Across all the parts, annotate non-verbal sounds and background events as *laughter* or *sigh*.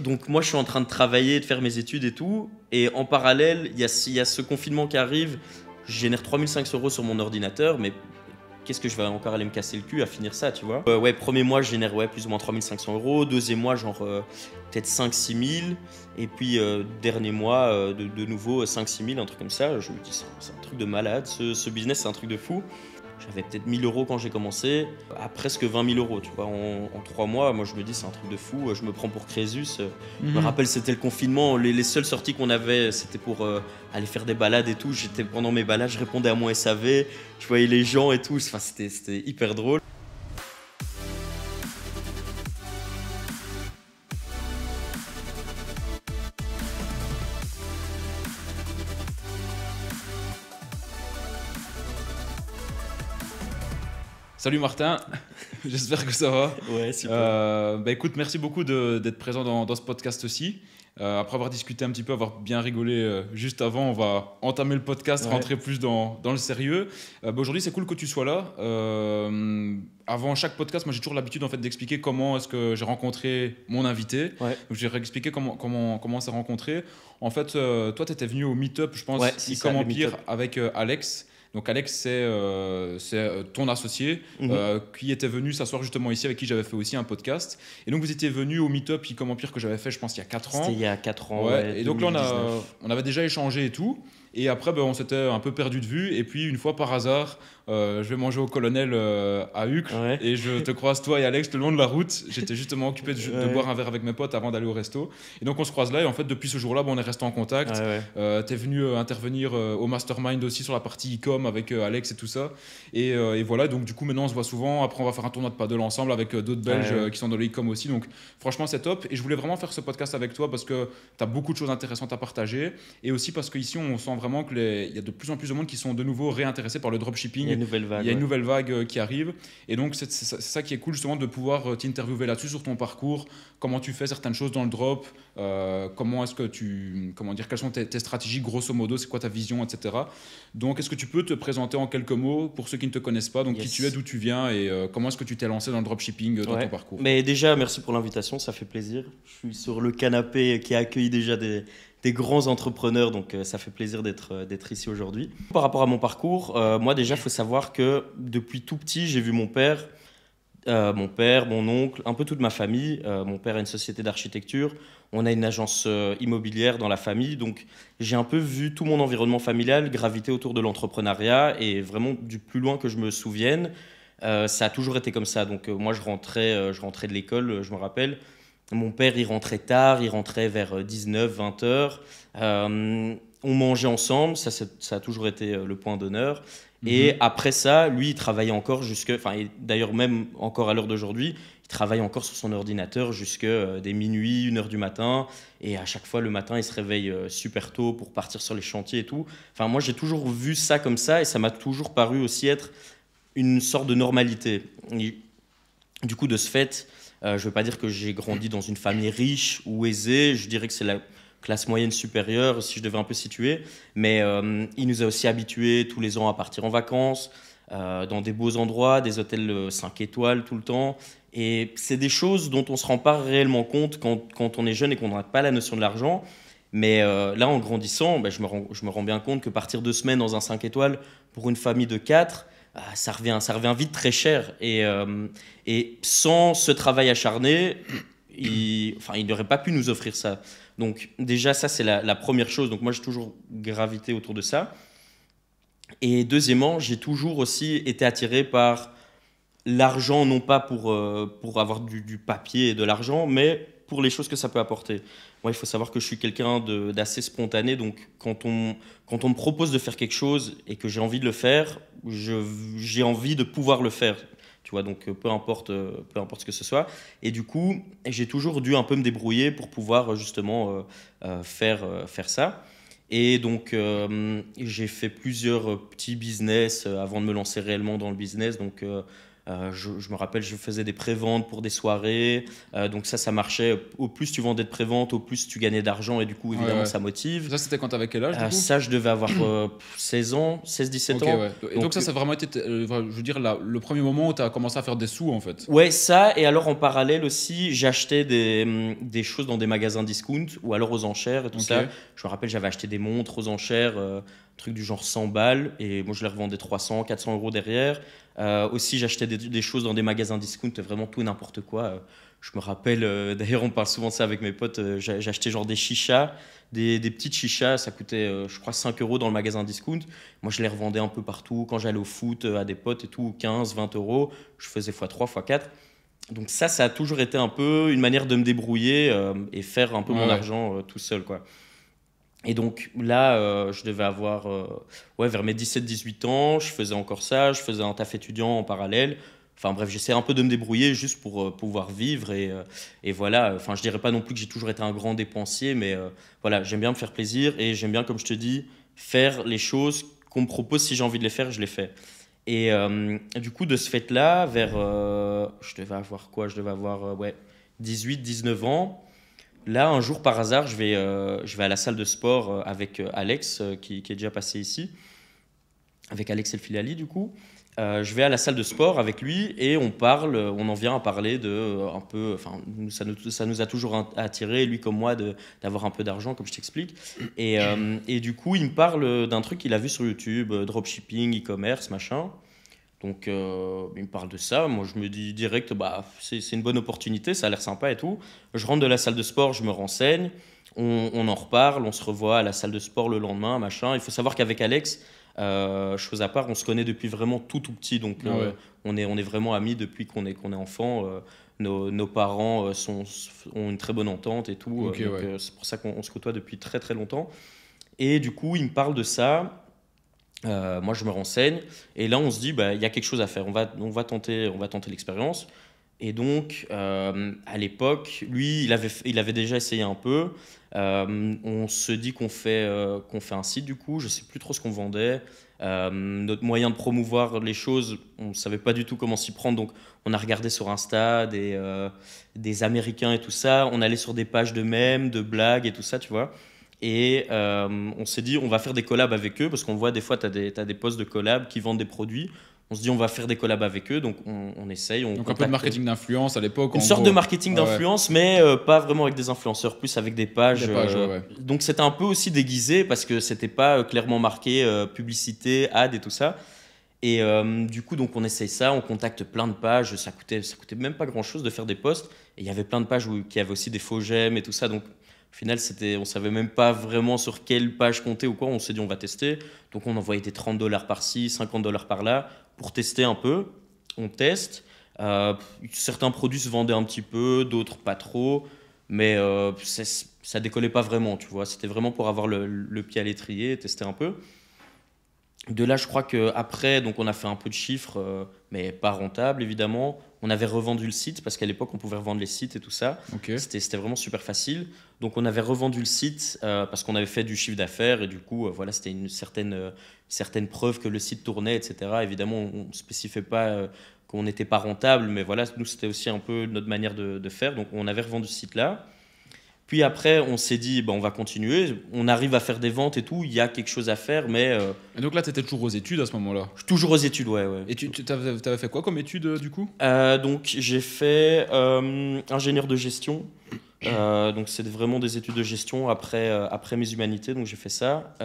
donc moi je suis en train de travailler, de faire mes études et tout. Et en parallèle, il y, a, ce confinement qui arrive. Je génère 3500 euros sur mon ordinateur, mais qu'est-ce que je vais encore aller me casser le cul à finir ça, tu vois euh, Ouais, premier mois, je génère ouais, plus ou moins 3500 euros. Deuxième mois, genre euh, peut-être 5-6 000. Et puis euh, dernier mois, de, nouveau 5-6 000, un truc comme ça. Je me dis, c'est un truc de malade, ce business, c'est un truc de fou. J'avais peut-être 1000 euros quand j'ai commencé, à presque 20 000 euros, tu vois, en, trois mois. Moi, je me dis, c'est un truc de fou. Je me prends pour Crésus. Je me mhm. rappelle, c'était le confinement. Les, seules sorties qu'on avait, c'était pour euh, aller faire des balades et tout. J'étais pendant mes balades, je répondais à mon SAV, je voyais les gens et tout. Enfin, c'était hyper drôle. Salut Martin, *laughs* j'espère que ça va. Ouais, super. Euh, bah écoute, merci beaucoup d'être présent dans, dans, ce podcast aussi. Euh, après avoir discuté un petit peu, avoir bien rigolé euh, juste avant, on va entamer le podcast, rentrer plus dans, le sérieux. Bah aujourd'hui, c'est cool que tu sois là. avant chaque podcast, moi j'ai toujours l'habitude en fait d'expliquer comment est-ce que j'ai rencontré mon invité. j'ai expliqué comment, comment, comment on s'est rencontré. En fait, toi, tu étais venu au meet-up, je pense, ouais, Empire avec Alex. Donc Alex, c'est euh, euh, ton associé mhm. euh, qui était venu s'asseoir justement ici, avec qui j'avais fait aussi un podcast. Et donc vous étiez venu au meet Meetup comme Empire que j'avais fait, je pense, il y a 4 ans. C'était il y a 4 ans. et donc là, on, avait déjà échangé et tout. Et après, ben, on s'était un peu perdu de vue. Et puis, une fois par hasard, euh, je vais manger au colonel euh, à Uccle et je te croise toi et Alex le long de la route. J'étais justement occupé de, boire un verre avec mes potes avant d'aller au resto. Et donc on se croise là et en fait depuis ce jour-là, bon, on est resté en contact. Euh, tu es venu intervenir au mastermind aussi sur la partie e-com avec Alex et tout ça. Et, voilà, donc du coup maintenant on se voit souvent. Après on va faire un tournoi de paddle ensemble avec d'autres Belges qui sont dans le e-com aussi. Donc franchement c'est top. Et je voulais vraiment faire ce podcast avec toi parce que tu as beaucoup de choses intéressantes à partager et aussi parce qu'ici on sent vraiment qu'il y a de plus en plus de monde qui sont de nouveau réintéressés par le dropshipping. Il y a une nouvelle vague euh, qui arrive. Et donc, c'est ça qui est cool, justement, de pouvoir euh, t'interviewer là-dessus sur ton parcours, comment tu fais certaines choses dans le drop, euh, comment est-ce que tu. Comment dire, quelles sont tes, stratégies, grosso modo, c'est quoi ta vision, etc. Donc, est-ce que tu peux te présenter en quelques mots pour ceux qui ne te connaissent pas Donc, qui tu es, d'où tu viens et comment est-ce que tu t'es lancé dans le dropshipping dans ton parcours Mais déjà, merci pour l'invitation, ça fait plaisir. Je suis sur le canapé qui a accueilli déjà des, des grands entrepreneurs, donc euh, ça fait plaisir euh, d'être ici aujourd'hui. Par rapport à mon parcours, euh, moi déjà, il faut savoir que depuis tout petit, j'ai vu mon père, mon père, mon oncle, un peu toute ma famille. mon père a une société d'architecture, on a une agence immobilière dans la famille, donc j'ai un peu vu tout mon environnement familial graviter autour de l'entrepreneuriat et vraiment du plus loin que je me souvienne. ça a toujours été comme ça. Donc moi, je rentrais, je rentrais de l'école, je me rappelle, mon père, il rentrait tard, il rentrait vers 19, euh, 20 heures. Euh, on mangeait ensemble, ça, a toujours été euh, le point d'honneur. Et mhm. après ça, lui, il travaillait encore jusque, enfin, d'ailleurs même encore à l'heure d'aujourd'hui, il travaille encore sur son ordinateur jusque des minuit, une heure du matin. Et à chaque fois, le matin, il se réveille super tôt pour partir sur les chantiers et tout. Enfin, moi, j'ai toujours vu ça comme ça, et ça m'a toujours paru aussi être une sorte de normalité. du coup, de ce fait, euh, je ne veux pas dire que j'ai grandi dans une famille riche ou aisée, je dirais que c'est la classe moyenne supérieure, si je devais un peu situer, mais euh, il nous a aussi habitués tous les ans à partir en vacances, euh, dans des beaux endroits, des hôtels 5 étoiles tout le temps, et c'est des choses dont on ne se rend pas réellement compte quand, on est jeune et qu'on n'a pas la notion de l'argent. Mais là, en grandissant, ben, je, me rends, je, me rends, bien compte que partir deux semaines dans un 5 étoiles pour une famille de 4, ah, ça revient, ça revient vite très cher. Et, euh, sans ce travail acharné, il, enfin, n'aurait pas pu nous offrir ça. Donc déjà, ça, c'est la, première chose. Donc moi, j'ai toujours gravité autour de ça. Et deuxièmement, j'ai toujours aussi été attiré par l'argent, non pas pour, euh, avoir du papier et de l'argent, mais pour les choses que ça peut apporter. Moi, il faut savoir que je suis quelqu'un d'assez spontané, donc quand on, quand on me propose de faire quelque chose et que j'ai envie de le faire, j'ai envie de pouvoir le faire. Tu vois, donc euh, peu importe, euh, peu importe ce que ce soit. Et du coup, j'ai toujours dû un peu me débrouiller pour pouvoir euh, justement faire, faire ça. Et donc, j'ai fait plusieurs petits business avant de me lancer réellement dans le business. Donc, euh, je, me rappelle, je faisais des préventes pour des soirées. Euh, donc ça, ça marchait. Au plus tu vendais de préventes, au plus tu gagnais d'argent. Et du coup, évidemment, ça motive. Ça, c'était quand t'avais quel âge euh, Ça, je devais avoir 16 ans, 16-17 ans. Et donc, ça, ça a vraiment été, je veux dire, le premier moment où tu as commencé à faire des sous, en fait. Ouais, ça. Et alors, en parallèle aussi, j'achetais des, hum, choses dans des magasins discount ou alors aux enchères et tout ça. Je me rappelle, j'avais acheté des montres aux enchères truc du genre 100 balles, et moi je les revendais 300, 400 euros derrière. Euh, aussi, j'achetais des, choses dans des magasins discount, vraiment tout n'importe quoi. Euh, je me rappelle, euh, *laughs* d'ailleurs, on parle souvent ça avec mes potes, j'achetais genre des chichas, des, petites chichas, ça coûtait, je crois, 5 euros dans le magasin discount. Moi, je les revendais un peu partout, quand j'allais au foot, à des potes et tout, 15, 20 euros, je faisais x3, x4. Donc ça, ça a toujours été un peu une manière de me débrouiller et faire un peu mon argent tout seul, quoi. Et donc là, euh, je devais avoir euh, ouais, vers mes 17-18 ans, je faisais encore ça, je faisais un taf étudiant en parallèle. Enfin bref, j'essaie un peu de me débrouiller juste pour euh, pouvoir vivre. Et, voilà, enfin je dirais pas non plus que j'ai toujours été un grand dépensier, mais voilà, j'aime bien me faire plaisir et j'aime bien, comme je te dis, faire les choses qu'on me propose. Si j'ai envie de les faire, je les fais. Et du coup, de ce fait-là, vers... je devais avoir quoi Je devais avoir ouais, 18-19 ans là, un jour par hasard, je vais, euh, à la salle de sport euh, avec euh, Alex, qui, est déjà passé ici, avec Alex Elfilali du coup. je vais à la salle de sport avec lui et on parle, on en vient à parler de un peu, ça nous, a toujours attiré, lui comme moi, d'avoir un peu d'argent comme je t'explique. Et, et, du coup il me parle d'un truc qu'il a vu sur YouTube, dropshipping, e-commerce, machin. Donc euh, il me parle de ça, moi je me dis direct, bah, c'est une bonne opportunité, ça a l'air sympa et tout. Je rentre de la salle de sport, je me renseigne, on, en reparle, on se revoit à la salle de sport le lendemain, machin. Il faut savoir qu'avec Alex, euh, chose à part, on se connaît depuis vraiment tout tout petit, donc ah euh, on, est, on est vraiment amis depuis qu'on est, qu'on est enfant. Nos, parents sont, ont une très bonne entente et tout, c'est pour ça qu'on se côtoie depuis très très longtemps. Et du coup, il me parle de ça, euh, moi, je me renseigne. Et là, on se dit, bah, il y a quelque chose à faire. On va, on va tenter, on va tenter l'expérience. Et donc, euh, à l'époque, lui, il avait, il avait déjà essayé un peu. Euh, on se dit qu'on fait, qu'on fait un site, du coup. Je sais plus trop ce qu'on vendait. notre moyen de promouvoir les choses, on ne savait pas du tout comment s'y prendre. Donc, on a regardé sur Insta des, des Américains et tout ça. On allait sur des pages de mèmes, de blagues et tout ça, tu vois. Et euh, on s'est dit, on va faire des collabs avec eux, parce qu'on voit des fois, tu as, des, des postes de collabs qui vendent des produits. On se dit, on va faire des collabs avec eux, donc on, essaye. On donc un peu de marketing d'influence à l'époque. Une sorte de marketing d'influence, mais euh, pas vraiment avec des influenceurs, plus avec des pages. Euh, donc c'était un peu aussi déguisé, parce que c'était pas clairement marqué publicité, ad et tout ça. Et du coup, donc on essaye ça, on contacte plein de pages. Ça coûtait, ça coûtait même pas grand chose de faire des posts. Et il y avait plein de pages où, qui avaient aussi des faux j'aime et tout ça. Donc au final, c'était, on savait même pas vraiment sur quelle page compter ou quoi. On s'est dit, on va tester. Donc, on envoyait des 30 dollars par-ci, 50 dollars par-là pour tester un peu. On teste. Euh, certains produits se vendaient un petit peu, d'autres pas trop. Mais euh, ça décollait pas vraiment, tu vois. C'était vraiment pour avoir le, pied à l'étrier, tester un peu. De là, je crois qu'après, donc on a fait un peu de chiffres, euh, mais pas rentable évidemment on avait revendu le site parce qu'à l'époque on pouvait revendre les sites et tout ça. C'était vraiment super facile. Donc on avait revendu le site euh, parce qu'on avait fait du chiffre d'affaires et du coup euh, voilà c'était une certaine, euh, certaine preuve que le site tournait etc. Évidemment on ne spécifiait pas qu'on n'était pas rentable mais voilà nous c'était aussi un peu notre manière de, faire donc on avait revendu le site là. Puis après, on s'est dit, bah, on va continuer. On arrive à faire des ventes et tout. Il y a quelque chose à faire, mais. Euh, et donc là, tu étais toujours aux études à ce moment-là. toujours aux études, ouais, ouais. Et tu t'avais fait quoi comme étude euh, du coup euh, donc j'ai fait ingénieur de gestion. donc c'est vraiment des études de gestion après, après mes humanités, donc j'ai fait ça.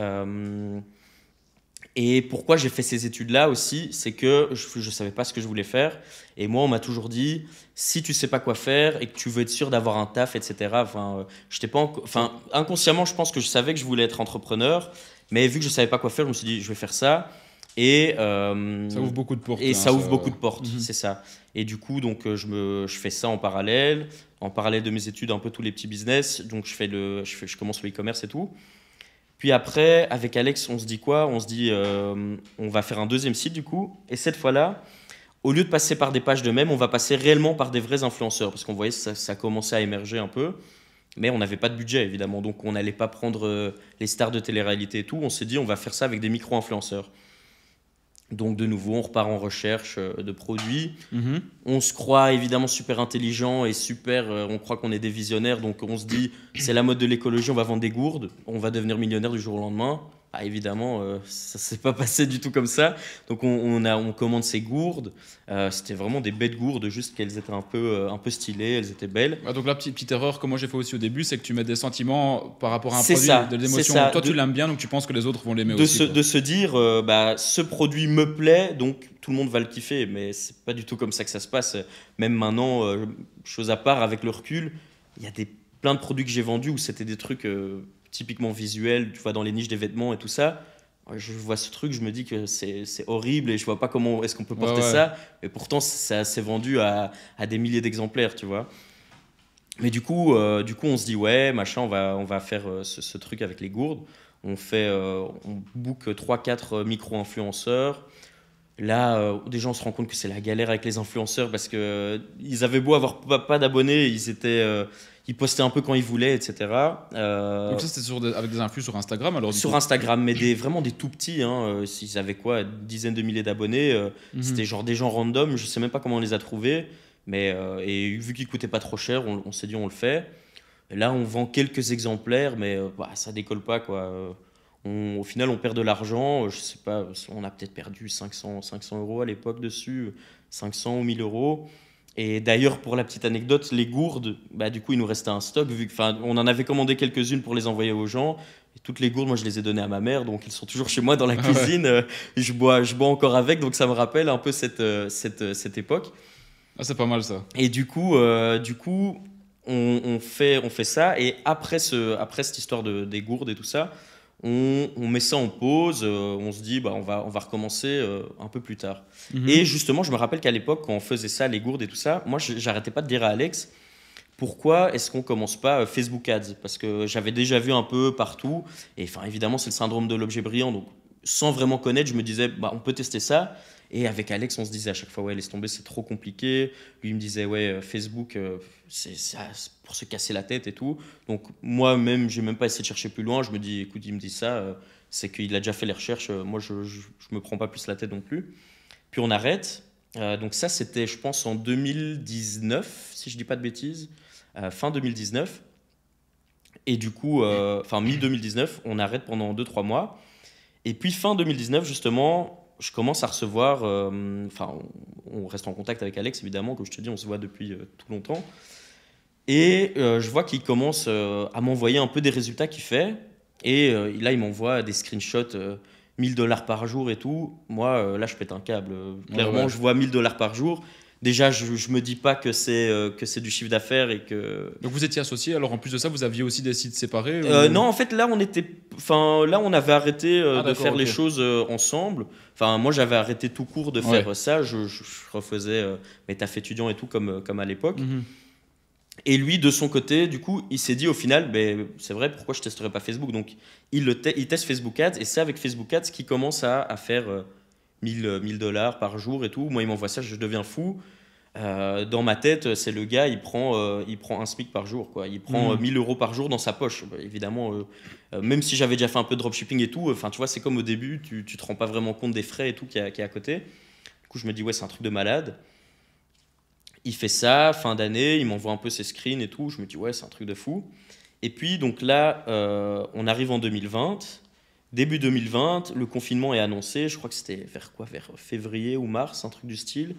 Et pourquoi j'ai fait ces études-là aussi, c'est que je ne savais pas ce que je voulais faire. Et moi, on m'a toujours dit, si tu sais pas quoi faire et que tu veux être sûr d'avoir un taf, etc. Enfin, euh, pas, enfin, inconsciemment, je pense que je savais que je voulais être entrepreneur, mais vu que je savais pas quoi faire, je me suis dit, je vais faire ça. Et euh, ça ouvre beaucoup de portes. Et hein, ça, ouvre beaucoup de portes, mm-hmm. c'est ça. Et du coup, donc, euh, je me, je fais ça en parallèle, en parallèle de mes études, un peu tous les petits business. Donc, je fais le, je, je commence le e-commerce et tout. Puis après, avec Alex, on se dit quoi On se dit, euh, on va faire un deuxième site du coup. Et cette fois-là, au lieu de passer par des pages de même, on va passer réellement par des vrais influenceurs. Parce qu'on voyait ça, ça commençait à émerger un peu. Mais on n'avait pas de budget, évidemment. Donc on n'allait pas prendre euh, les stars de télé-réalité et tout. On s'est dit, on va faire ça avec des micro-influenceurs. Donc de nouveau, on repart en recherche euh, de produits. Mhm. On se croit évidemment super intelligent et super, euh, on croit qu'on est des visionnaires, donc on se dit c'est la mode de l'écologie, on va vendre des gourdes, on va devenir millionnaire du jour au lendemain. Ah, évidemment, euh, ça s'est pas *laughs* passé du tout comme ça. Donc on, a, on commande ces gourdes. Euh, c'était vraiment des bêtes gourdes, juste qu'elles étaient un peu, euh, un peu stylées, elles étaient belles. Bah, donc la petite, petite erreur que moi j'ai fait aussi au début, c'est que tu mets des sentiments par rapport à un produit, de l'émotion. Toi tu l'aimes bien, donc tu penses que les autres vont l'aimer aussi. de se dire, bah, ce produit me plaît, donc tout le monde va le kiffer. Mais c'est pas du tout comme ça que ça se passe. Même maintenant, chose à part, avec le recul, il y a des plein de produits que j'ai vendus où c'était des trucs typiquement visuel, tu vois, dans les niches des vêtements et tout ça. Euh, je vois ce truc, je me dis que c'est horrible et je vois pas comment est-ce qu'on peut porter ça. Et pourtant, ça s'est vendu à, des milliers d'exemplaires, tu vois. Mais du coup, euh, du coup, on se dit, ouais, machin, on va, on va faire euh, ce, truc avec les gourdes. On fait, on book 3-4 micro-influenceurs. Là, des gens se rend compte que c'est la galère avec les influenceurs parce que ils avaient beau avoir pas d'abonnés, ils étaient il postait un peu quand il voulait, etc. Euh, Donc ça, c'était avec des influx sur Instagram alors Sur Instagram, mais des, vraiment des tout petits. Hein. Euh, Ils avaient quoi Dizaines de milliers d'abonnés. Euh, mhm. C'était genre des gens random. Je sais même pas comment on les a trouvés. Mais, et vu qu'ils coûtaient pas trop cher, on, s'est dit on le fait. là, on vend quelques exemplaires, mais bah, ça décolle pas. quoi. au final, on perd de l'argent. Je sais pas, on a peut-être perdu 500, 500 euros à l'époque dessus, 500 ou 1000 euros. Et d'ailleurs, pour la petite anecdote, les gourdes, bah, du coup, il nous restait un stock. Vu que, on en avait commandé quelques-unes pour les envoyer aux gens. Et toutes les gourdes, moi, je les ai données à ma mère. Donc, ils sont toujours chez moi dans la cuisine. Euh, je, bois, je bois encore avec. Donc, ça me rappelle un peu cette, euh, cette, euh, cette époque. Ah, c'est pas mal ça. Et du coup, du coup on, on, fait, on fait ça. Et après, ce, après cette histoire de, des gourdes et tout ça, on, met ça en pause, euh, on se dit bah, on, va, on va recommencer euh, un peu plus tard. Mhm. Et justement, je me rappelle qu'à l'époque, quand on faisait ça, les gourdes et tout ça, moi, j'arrêtais pas de dire à Alex pourquoi est-ce qu'on commence pas euh, Facebook Ads Parce que j'avais déjà vu un peu partout, et enfin, évidemment, c'est le syndrome de l'objet brillant, donc sans vraiment connaître, je me disais bah, on peut tester ça. Et avec Alex, on se disait à chaque fois, ouais, laisse tomber, c'est trop compliqué. Lui, il me disait, ouais, euh, Facebook, euh, c'est pour se casser la tête et tout. Donc, moi-même, j'ai même pas essayé de chercher plus loin. Je me dis, écoute, il me dit ça, euh, c'est qu'il a déjà fait les recherches. Moi, je, je, me prends pas plus la tête non plus. Puis, on arrête. donc, ça, c'était, je pense, en 2019, si je dis pas de bêtises, fin 2019. Et du coup, enfin, mi-2019, on arrête pendant 2-3 mois. Et puis, fin 2019, justement, je commence à recevoir, euh, enfin, on, reste en contact avec Alex évidemment, comme je te dis, on se voit depuis euh, tout longtemps. Et euh, je vois qu'il commence à m'envoyer un peu des résultats qu'il fait. Et là, il m'envoie des screenshots 1000 dollars par jour et tout. Moi, là, je pète un câble. Clairement, je vois 1000 dollars par jour déjà, je, ne me dis pas que c'est euh, que c'est du chiffre d'affaires et que. Donc vous étiez associé. Alors en plus de ça, vous aviez aussi des sites séparés. Euh, non, en fait, là, on était, enfin, là, on avait arrêté euh, ah, de faire les choses ensemble. Enfin, moi, j'avais arrêté tout court de faire ça. Je, refaisais mes tafs étudiants et tout comme comme à l'époque. Mhm. Et lui, de son côté, du coup, il s'est dit au final, ben, c'est vrai, pourquoi je testerais pas Facebook Donc, il, le teste Facebook Ads et c'est avec Facebook Ads qu'il commence à, à faire 1000 dollars par jour et tout. Moi, il m'envoie ça, je deviens fou. Euh, dans ma tête, c'est le gars, il prend, euh, il prend un SMIC par jour, quoi. Il prend 1000 mm. euh, euros par jour dans sa poche. Bah, évidemment, même si j'avais déjà fait un peu de dropshipping et tout, enfin, tu vois, c'est comme au début, tu, ne te rends pas vraiment compte des frais et tout qui est à côté. Du coup, je me dis, ouais, c'est un truc de malade. Il fait ça, fin d'année, il m'envoie un peu ses screens et tout. Je me dis, ouais, c'est un truc de fou. Et puis, donc là, on arrive en 2020. Début 2020, le confinement est annoncé. Je crois que c'était vers quoi Vers février ou mars, un truc du style.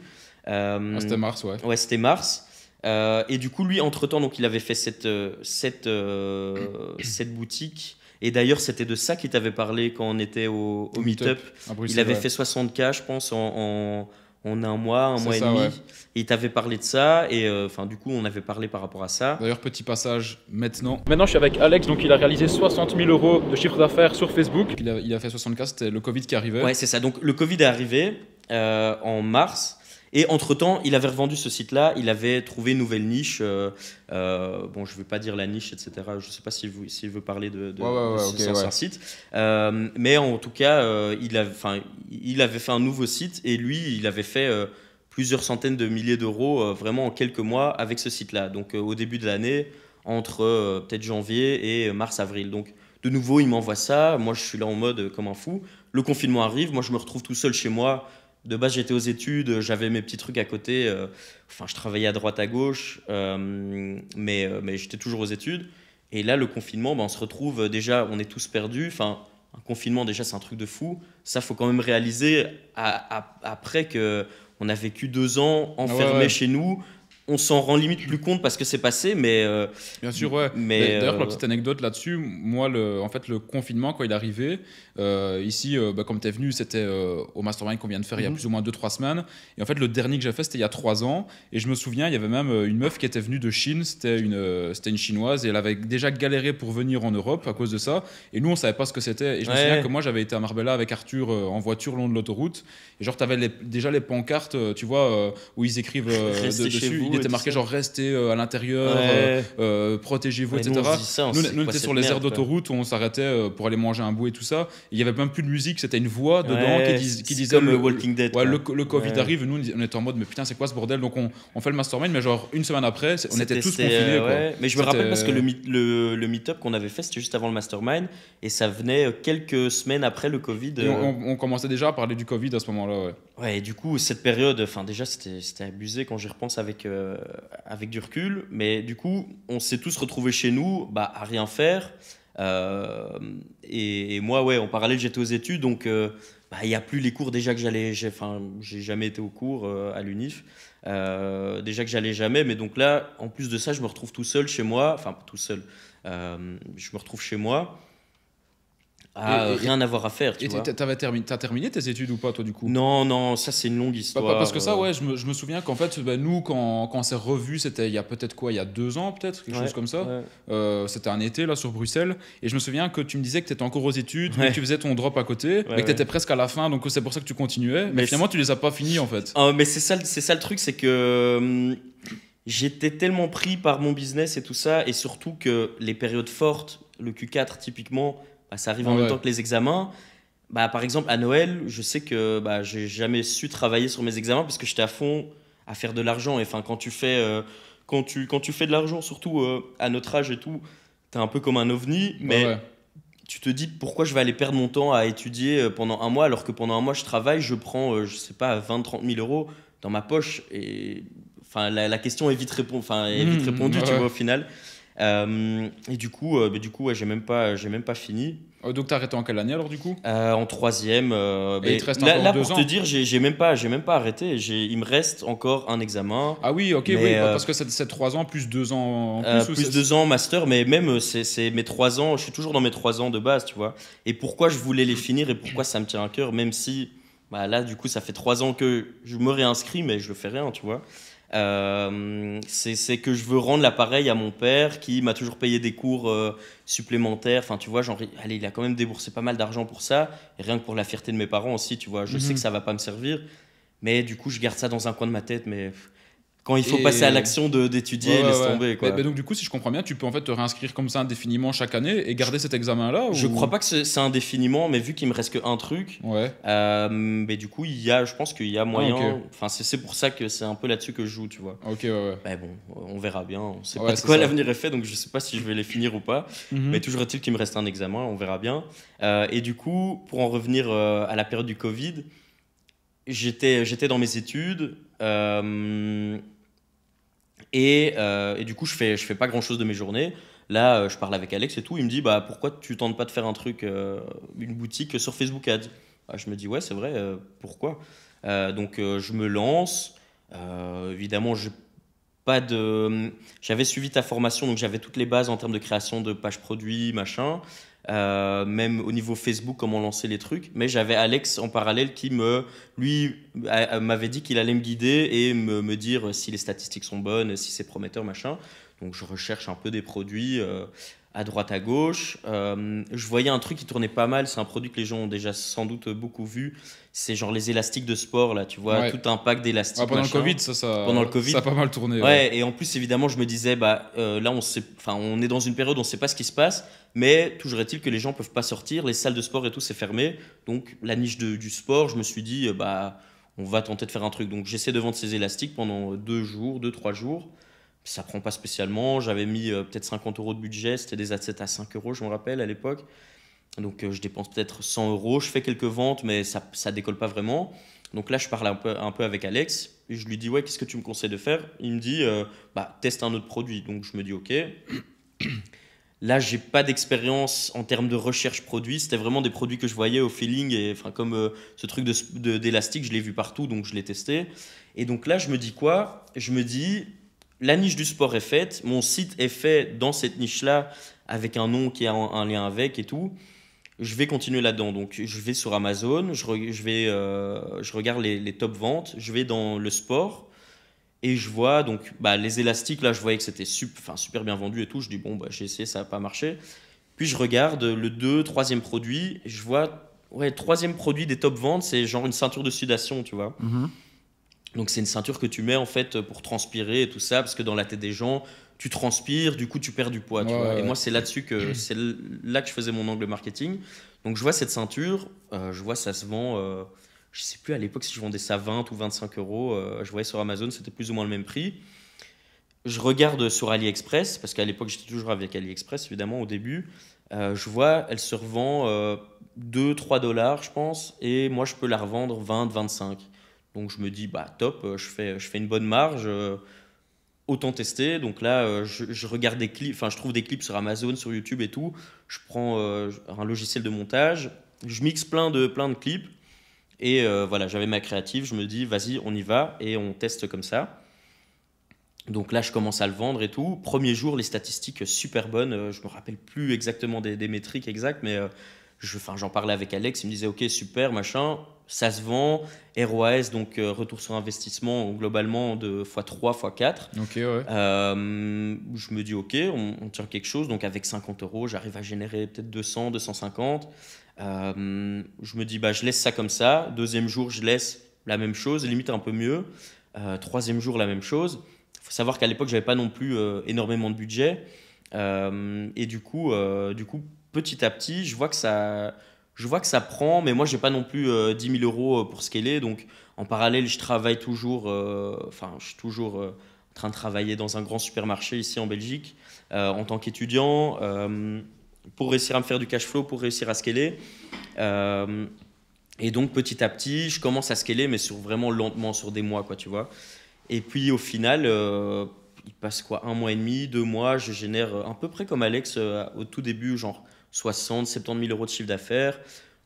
Ah, c'était euh, mars, ouais. Ouais, c'était mars. Euh, et du coup, lui, entre-temps, donc, il avait fait cette, euh, cette, *clears throat* cette boutique. Et d'ailleurs, c'était de ça qu'il t'avait parlé quand on était au, meetup il avait fait 60K, je pense, en, en, un mois, un mois et demi. il t'avait parlé de ça. Et enfin, du coup, on avait parlé par rapport à ça. D'ailleurs, petit passage maintenant. Maintenant, je suis avec Alex. Donc, il a réalisé 60 000 euros de chiffre d'affaires sur Facebook. Il a, fait 60K, c'était le Covid qui arrivait. Ouais, c'est ça. Donc, le Covid est arrivé en mars. Et entre-temps, il avait revendu ce site-là, il avait trouvé une nouvelle niche. Euh, euh, bon, je ne veux pas dire la niche, etc. Je ne sais pas s'il si veut, veut parler de, de, site. Euh, mais en tout cas, il, enfin, il avait fait un nouveau site et lui, il avait fait plusieurs centaines de milliers d'euros vraiment en quelques mois avec ce site-là. Donc au début de l'année, entre peut-être janvier et mars-avril. Donc de nouveau, il m'envoie ça. Moi, je suis là en mode comme un fou. Le confinement arrive, moi, je me retrouve tout seul chez moi de base, j'étais aux études, j'avais mes petits trucs à côté. Euh, enfin, je travaillais à droite, à gauche, euh, mais, euh, mais j'étais toujours aux études. Et là, le confinement, ben, on se retrouve déjà, on est tous perdus. Enfin, un confinement, déjà, c'est un truc de fou. Ça, faut quand même réaliser après que on a vécu deux ans enfermés ah chez nous. On s'en rend limite plus compte parce que c'est passé, mais bien sûr, Mais d'ailleurs, la petite anecdote là-dessus, moi, le, en fait, le confinement quand il est arrivé, euh, ici, euh, bah, comme tu es venu, c'était euh, au mastermind qu'on vient de faire il y a mhm. plus ou moins 2-3 semaines. Et en fait, le dernier que j'ai fait, c'était il y a 3 ans. Et je me souviens, il y avait même une meuf qui était venue de Chine. C'était une, c'était une chinoise et elle avait déjà galéré pour venir en Europe à cause de ça. Et nous, on savait pas ce que c'était. Et je me souviens que moi, j'avais été à Marbella avec Arthur en voiture le long de l'autoroute. Et genre, tu avais déjà les pancartes, tu vois, où ils écrivent *laughs* dessus. Il était marqué genre restez à l'intérieur, protégez-vous, etc. Nous, on, nous, on était sur les aires d'autoroute où on s'arrêtait pour aller manger un bout et tout ça il y avait même plus de musique, c'était une voix dedans qui, disait le, Walking Dead. le, Covid arrive, nous on était en mode mais putain c'est quoi ce bordel Donc on, fait le mastermind, mais genre une semaine après, on était, tous confinés. Euh, mais je me rappelle parce que le, euh, meet, le, up qu'on avait fait c'était juste avant le mastermind et ça venait euh, quelques semaines après le Covid. on, commençait déjà à parler du Covid à ce moment-là. Ouais. et du coup cette période, enfin déjà c'était abusé quand j'y repense avec avec du recul, mais du coup on s'est tous retrouvés chez nous, bah à rien faire. Euh, et, moi, ouais, en parallèle, j'étais aux études, donc euh, bah, il n'y a plus les cours déjà que j'allais. J'ai, enfin, j'ai jamais été aux cours euh, à l'UNIF. déjà que j'allais jamais, mais donc là, en plus de ça, je me retrouve tout seul chez moi, enfin, tout seul. je me retrouve chez moi ah, rien à voir avoir à faire. Tu vois. terminé, t'as terminé tes études ou pas, toi, du coup Non, non, ça, c'est une longue histoire. Parce que ça, euh. ouais, je me, souviens qu'en fait, bah, nous, quand, quand revu c'était il y a peut-être quoi, il y a deux ans, peut-être, quelque chose comme ça. Euh, c'était un été, là, sur Bruxelles. Et je me souviens que tu me disais que t'étais encore aux études, mais que tu faisais ton drop à côté, Et que t'étais presque à la fin, donc c'est pour ça que tu continuais. Mais, finalement, tu les as pas finis, en fait. Oh, mais c'est ça, c'est ça le truc, c'est que. Hum, j'étais tellement pris par mon business et tout ça, et surtout que les périodes fortes, le Q4 typiquement, bah, ça arrive ah en même temps que les examens. Bah, par exemple, à Noël, je sais que bah, j'ai jamais su travailler sur mes examens parce que j'étais à fond à faire de l'argent. Et enfin, quand tu fais, euh, quand tu, quand tu fais de l'argent, surtout euh, à notre âge et tout, t'es un peu comme un ovni, mais tu te dis pourquoi je vais aller perdre mon temps à étudier euh, pendant un mois alors que pendant un mois je travaille, je prends, je sais pas, 20-30 000 euros dans ma poche. Et la, question est vite, mmh. répondue, tu vois, au final. Euh, et du coup, euh, bah, du coup j'ai même, pas, même pas fini. Euh, donc t'as arrêté en quelle année alors du coup En troisième. Bah, il te reste là, encore là, pour te dire, j'ai même pas, j'ai même pas arrêté. Il me reste encore un examen. Ah oui, ok, oui, parce que c'est trois ans plus deux ans. En plus, plus deux ans master, mais même c'est mes trois ans. Je suis toujours dans mes trois ans de base, tu vois. Et pourquoi je voulais les finir et pourquoi ça me tient à cœur, même si bah, là du coup ça fait trois ans que je me réinscris, mais je le fais rien, tu vois. Euh, c'est que je veux rendre l'appareil à mon père qui m'a toujours payé des cours euh, supplémentaires. Enfin, tu vois, genre, allez, il a quand même déboursé pas mal d'argent pour ça. Et rien que pour la fierté de mes parents aussi, tu vois, je sais mhm. que ça va pas me servir. Mais du coup, je garde ça dans un coin de ma tête. Mais quand il faut passer à l'action d'étudier, tomber. Quoi. Et, donc, du coup, si je comprends bien, tu peux en fait te réinscrire comme ça indéfiniment chaque année et garder cet examen-là Je Je crois pas que c'est indéfiniment, mais vu qu'il me reste qu'un truc, ouais. Euh, mais du coup, il y a, je pense qu'il y a ah, moyen. Enfin, c'est pour ça que c'est un peu là-dessus que je joue, tu vois. Ok, ouais, bon, on verra bien. On sait pas de quoi l'avenir est fait, donc je sais pas si je vais les finir ou pas. Mhm. Mais toujours est-il qu'il me reste un examen, on verra bien. Euh, et du coup, pour en revenir euh, à la période du Covid, j'étais dans mes études. Euh, et, du coup, je fais, je fais pas grand chose de mes journées. Là, euh, je parle avec Alex et tout. Il me dit bah, Pourquoi tu tentes pas de faire un truc, euh, une boutique sur Facebook Ads ah, Je me dis Ouais, c'est vrai, pourquoi Donc, je me lance. évidemment, j'ai pas de. J'avais suivi ta formation, donc j'avais toutes les bases en termes de création de pages produits, machin. Euh, même au niveau Facebook, comment lancer les trucs. Mais j'avais Alex en parallèle qui me, lui, m'avait dit qu'il allait me guider et me, dire si les statistiques sont bonnes, si c'est prometteur, machin. Donc je recherche un peu des produits. Euh, à droite à gauche. Euh, je voyais un truc qui tournait pas mal, c'est un produit que les gens ont déjà sans doute beaucoup vu, c'est genre les élastiques de sport là, tu vois, tout un pack d'élastiques. pendant le Covid, ça, ça, a pas mal tourné. Ouais, et en plus évidemment, je me disais bah euh, là on sait, enfin on est dans une période où on sait pas ce qui se passe, mais toujours-est-il que les gens peuvent pas sortir, les salles de sport et tout c'est fermé, donc la niche du sport, je me suis dit euh, bah on va tenter de faire un truc. Donc j'essaie de vendre ces élastiques pendant deux jours, deux trois jours ça prend pas spécialement. J'avais mis euh, peut-être 50 euros de budget, c'était des assets à 5 euros, je me rappelle, à l'époque. Donc euh, je dépense peut-être 100 euros, je fais quelques ventes, mais ça, ça décolle pas vraiment. Donc là, je parle un peu, avec Alex, et je lui dis, ouais, qu'est-ce que tu me conseilles de faire Il me dit, euh, bah, teste un autre produit. Donc je me dis, ok. Là, j'ai pas d'expérience en termes de recherche produit. C'était vraiment des produits que je voyais au feeling. Et enfin, comme ce truc d'élastique, de, d'élastique, je l'ai vu partout, donc je l'ai testé. Et donc là, je me dis quoi Je me dis, la niche du sport est faite, mon site est fait dans cette niche-là, avec un nom qui a un, lien avec et tout. Je vais continuer là-dedans. Donc, je vais sur Amazon, je, euh, je regarde les, top ventes, je vais dans le sport et je vois donc bah, les élastiques. Là, je voyais que c'était super, bien vendu et tout. Je dis, bon, bah, j'ai essayé, ça n'a pas marché. Puis, je regarde le 2, troisième produit. Je vois, ouais, troisième produit des top ventes, c'est genre une ceinture de sudation, tu vois. Mm-hmm. Donc c'est une ceinture que tu mets en fait pour transpirer et tout ça, parce que dans la tête des gens, tu transpires, du coup tu perds du poids. Et moi c'est là-dessus que c'est là que je faisais mon angle marketing. Donc je vois cette ceinture, euh, je vois ça se vend, je euh, je sais plus à l'époque si je vendais ça 20 ou 25 euros, euh, je voyais sur Amazon c'était plus ou moins le même prix. Je regarde sur AliExpress, parce qu'à l'époque j'étais toujours avec AliExpress évidemment au début, je vois elle se revend 2-3 dollars je pense, et moi je peux la revendre 20-25. Donc je me dis, bah top, euh, je fais, je fais une bonne marge, euh, autant tester. Donc là, euh, je, regarde des clips, enfin je trouve des clips sur Amazon, sur YouTube et tout. Je prends un logiciel de montage, je mixe plein de, plein de clips. Et voilà, j'avais ma créative, je me dis, vas-y, on y va et on teste comme ça. Donc là, je commence à le vendre et tout. Premier jour, les statistiques super bonnes. Je me rappelle plus exactement des, des métriques exactes, mais j'en parlais avec Alex, il me disait, OK, super, machin, ça se vend. ROAS, donc euh, retour sur investissement globalement de x3, x4. ok ouais. Euh, je me dis, OK, on, tient tire quelque chose. Donc avec 50 euros, j'arrive à générer peut-être 200, 250. Euh, je me dis, bah, je laisse ça comme ça. Deuxième jour, je laisse la même chose, limite un peu mieux. troisième jour, la même chose. Il faut savoir qu'à l'époque, j'avais pas non plus énormément de budget. et du coup, du coup, petit à petit, je vois que ça, je vois que ça prend, mais moi, n'ai pas non plus 10 euh, 000 euros euh, pour scaler. Donc, en parallèle, je travaille toujours, euh, enfin, je suis toujours en train de travailler dans un grand supermarché ici en Belgique en tant qu'étudiant pour réussir à me faire du cash flow, pour réussir à scaler. et donc, petit à petit, je commence à scaler, mais sur vraiment lentement, sur des mois, quoi, tu vois. Et puis, au final, il passe quoi Un mois et demi, deux mois, je génère un peu près comme Alex au tout début, genre 60, 70 000 euros de chiffre d'affaires.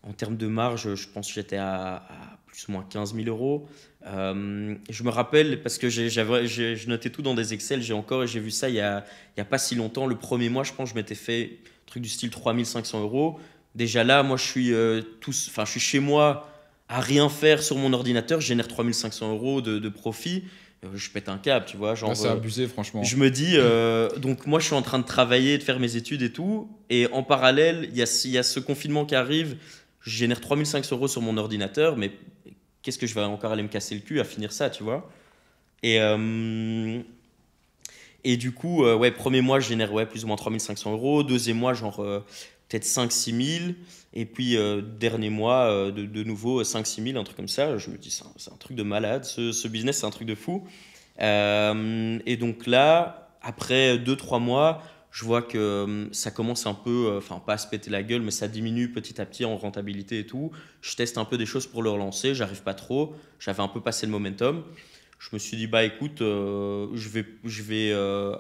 En termes de marge, je pense que j'étais à, plus ou moins 15 000 euros. Euh, je me rappelle, parce que j'avais je notais tout dans des Excel, j'ai encore, j'ai vu ça il n'y a, pas si longtemps. Le premier mois, je pense je m'étais fait truc du style 3 500 euros. Déjà là, moi, je suis, euh, tous enfin je suis chez moi à rien faire sur mon ordinateur, je génère 3500 euros de, profit euh, je pète un câble, tu vois. Genre, c'est euh, abusé, franchement. Je me dis, euh, donc moi, je suis en train de travailler, de faire mes études et tout. Et en parallèle, il y, a, ce confinement qui arrive. Je génère 3500 euros sur mon ordinateur, mais qu'est-ce que je vais encore aller me casser le cul à finir ça, tu vois et, et du coup, ouais, premier mois, je génère ouais, plus ou moins 3500 euros. Deuxième mois, genre, peut-être 5-6 000. Et puis, euh, dernier mois, euh, de, nouveau 5-6 euh, 000, un truc comme ça. Je me dis, c'est un, truc de malade, ce, ce business, c'est un truc de fou. et donc là, après 2-3 mois, je vois que ça commence un peu, enfin pas à se péter la gueule, mais ça diminue petit à petit en rentabilité et tout. Je teste un peu des choses pour le relancer, j'arrive pas trop, j'avais un peu passé le momentum. Je me suis dit, bah écoute, je vais, je vais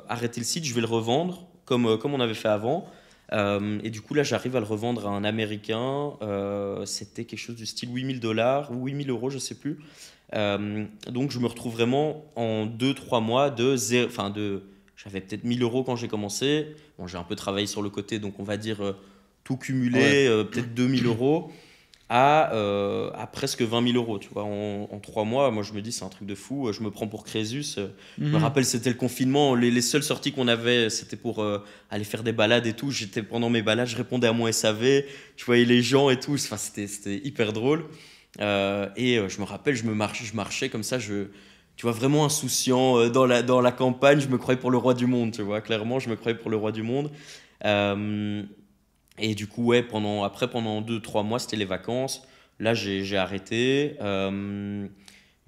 arrêter le site, je vais le revendre comme, comme on avait fait avant euh, et du coup, là, j'arrive à le revendre à un Américain. Euh, c'était quelque chose du style 8000 dollars ou 8000 euros, je ne sais plus. Euh, donc, je me retrouve vraiment en 2-3 mois de zéro. Enfin, J'avais peut-être 1000 euros quand j'ai commencé. j'ai un peu travaillé sur le côté, donc on va dire tout cumulé, peut-être 2000 euros à, euh, à presque 20 000 euros, tu vois, en, trois mois. Moi, je me dis, c'est un truc de fou. Je me prends pour Crésus. Euh, je me mhm. rappelle, c'était le confinement. Les, seules sorties qu'on avait, c'était pour euh, aller faire des balades et tout. J'étais pendant mes balades, je répondais à mon SAV. Je voyais les gens et tout. Enfin, c'était, c'était hyper drôle. et je me rappelle, je me marchais, je marchais comme ça. Je, tu vois, vraiment insouciant dans la, dans la campagne. Je me croyais pour le roi du monde, tu vois. Clairement, je me croyais pour le roi du monde. Et du coup, ouais, pendant, après, pendant 2-3 mois, c'était les vacances. Là, j'ai arrêté. Euh,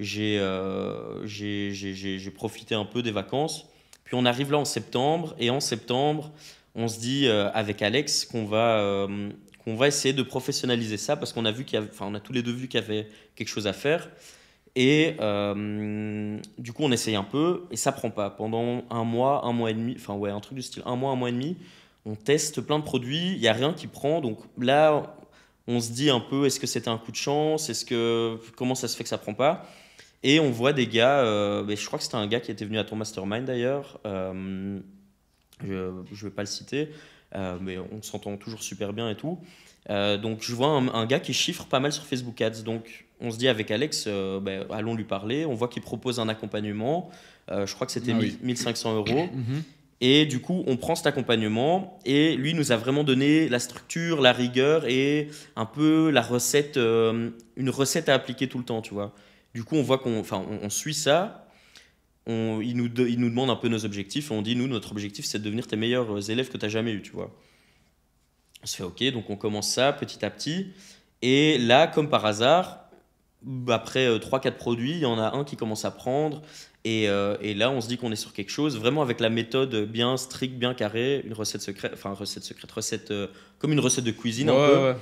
euh j'ai profité un peu des vacances. Puis on arrive là en septembre. Et en septembre, on se dit euh, avec Alex qu'on va, euh, qu'on va essayer de professionnaliser ça parce qu'on a, vu on a tous les deux vu qu'il y avait quelque chose à faire. Et du coup, on essaye un peu et ça prend pas. Pendant un mois, un mois et demi, enfin ouais, un truc du style un mois, un mois et demi, on teste plein de produits, il n'y a rien qui prend. Donc là, on se dit un peu, est-ce que c'était un coup de chance est-ce que, Comment ça se fait que ça prend pas Et on voit des gars, euh, je crois que c'était un gars qui était venu à ton mastermind d'ailleurs, euh, je ne vais pas le citer, euh, mais on s'entend toujours super bien et tout. Euh, donc je vois un, gars qui chiffre pas mal sur Facebook Ads. Donc on se dit avec Alex, ben, allons lui parler. On voit qu'il propose un accompagnement. je crois que c'était 1500 ah euros. Mhm. Et du coup, on prend cet accompagnement et lui nous a vraiment donné la structure, la rigueur et un peu la recette, euh, une recette à appliquer tout le temps, tu vois. Du coup, on voit qu'on enfin, on, suit ça. On, il, nous il nous demande un peu nos objectifs. Et on dit, nous, notre objectif, c'est de devenir tes meilleurs euh, élèves que tu as jamais eu, tu vois. On se fait OK, donc on commence ça petit à petit. Et là, comme par hasard, après 3-4 euh, produits, il y en a un qui commence à prendre. Euh, et, là, on se dit qu'on est sur quelque chose, vraiment avec la méthode bien stricte, bien carrée, une recette secrète, enfin recette secrète, recette euh, comme une recette de cuisine un peu.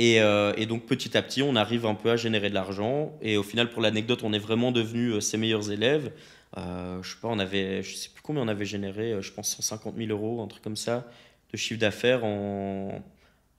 Euh, et, donc petit à petit, on arrive un peu à générer de l'argent. Et au final, pour l'anecdote, on est vraiment devenus ses meilleurs élèves. je sais pas, on avait, je sais plus combien on avait généré, je pense 150 000 euros, un truc comme ça, de chiffre d'affaires en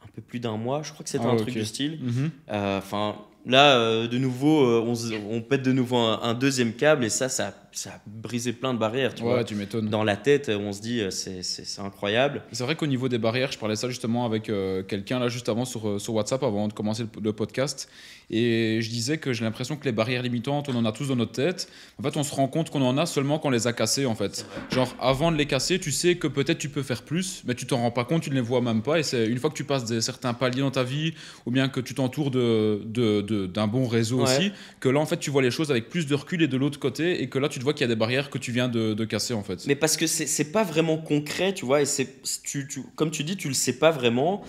un peu plus d'un mois. Je crois que c'était ah, un truc de style. Mhm. Enfin. Là, euh, de nouveau, euh, on, on, pète de nouveau un, un deuxième câble et ça, ça ça a brisé plein de barrières. Tu vois, tu m'étonnes. Dans la tête, on se dit, euh, c'est incroyable. C'est vrai qu'au niveau des barrières, je parlais ça justement avec euh, quelqu'un là juste avant sur, euh, WhatsApp, avant de commencer le, podcast. Et je disais que j'ai l'impression que les barrières limitantes, on en a tous dans notre tête. En fait, on se rend compte qu'on en a seulement quand on les a cassées, en fait. Genre, avant de les casser, tu sais que peut-être tu peux faire plus, mais tu t'en rends pas compte, tu ne les vois même pas. Et c'est une fois que tu passes des, certains paliers dans ta vie, ou bien que tu t'entoures d'un de, de, bon réseau aussi, que là, en fait, tu vois les choses avec plus de recul et de l'autre côté, et que là, tu tu vois qu'il y a des barrières que tu viens de, casser en fait. Mais parce que c'est pas vraiment concret, tu vois, et c'est tu, comme tu dis, tu le sais pas vraiment,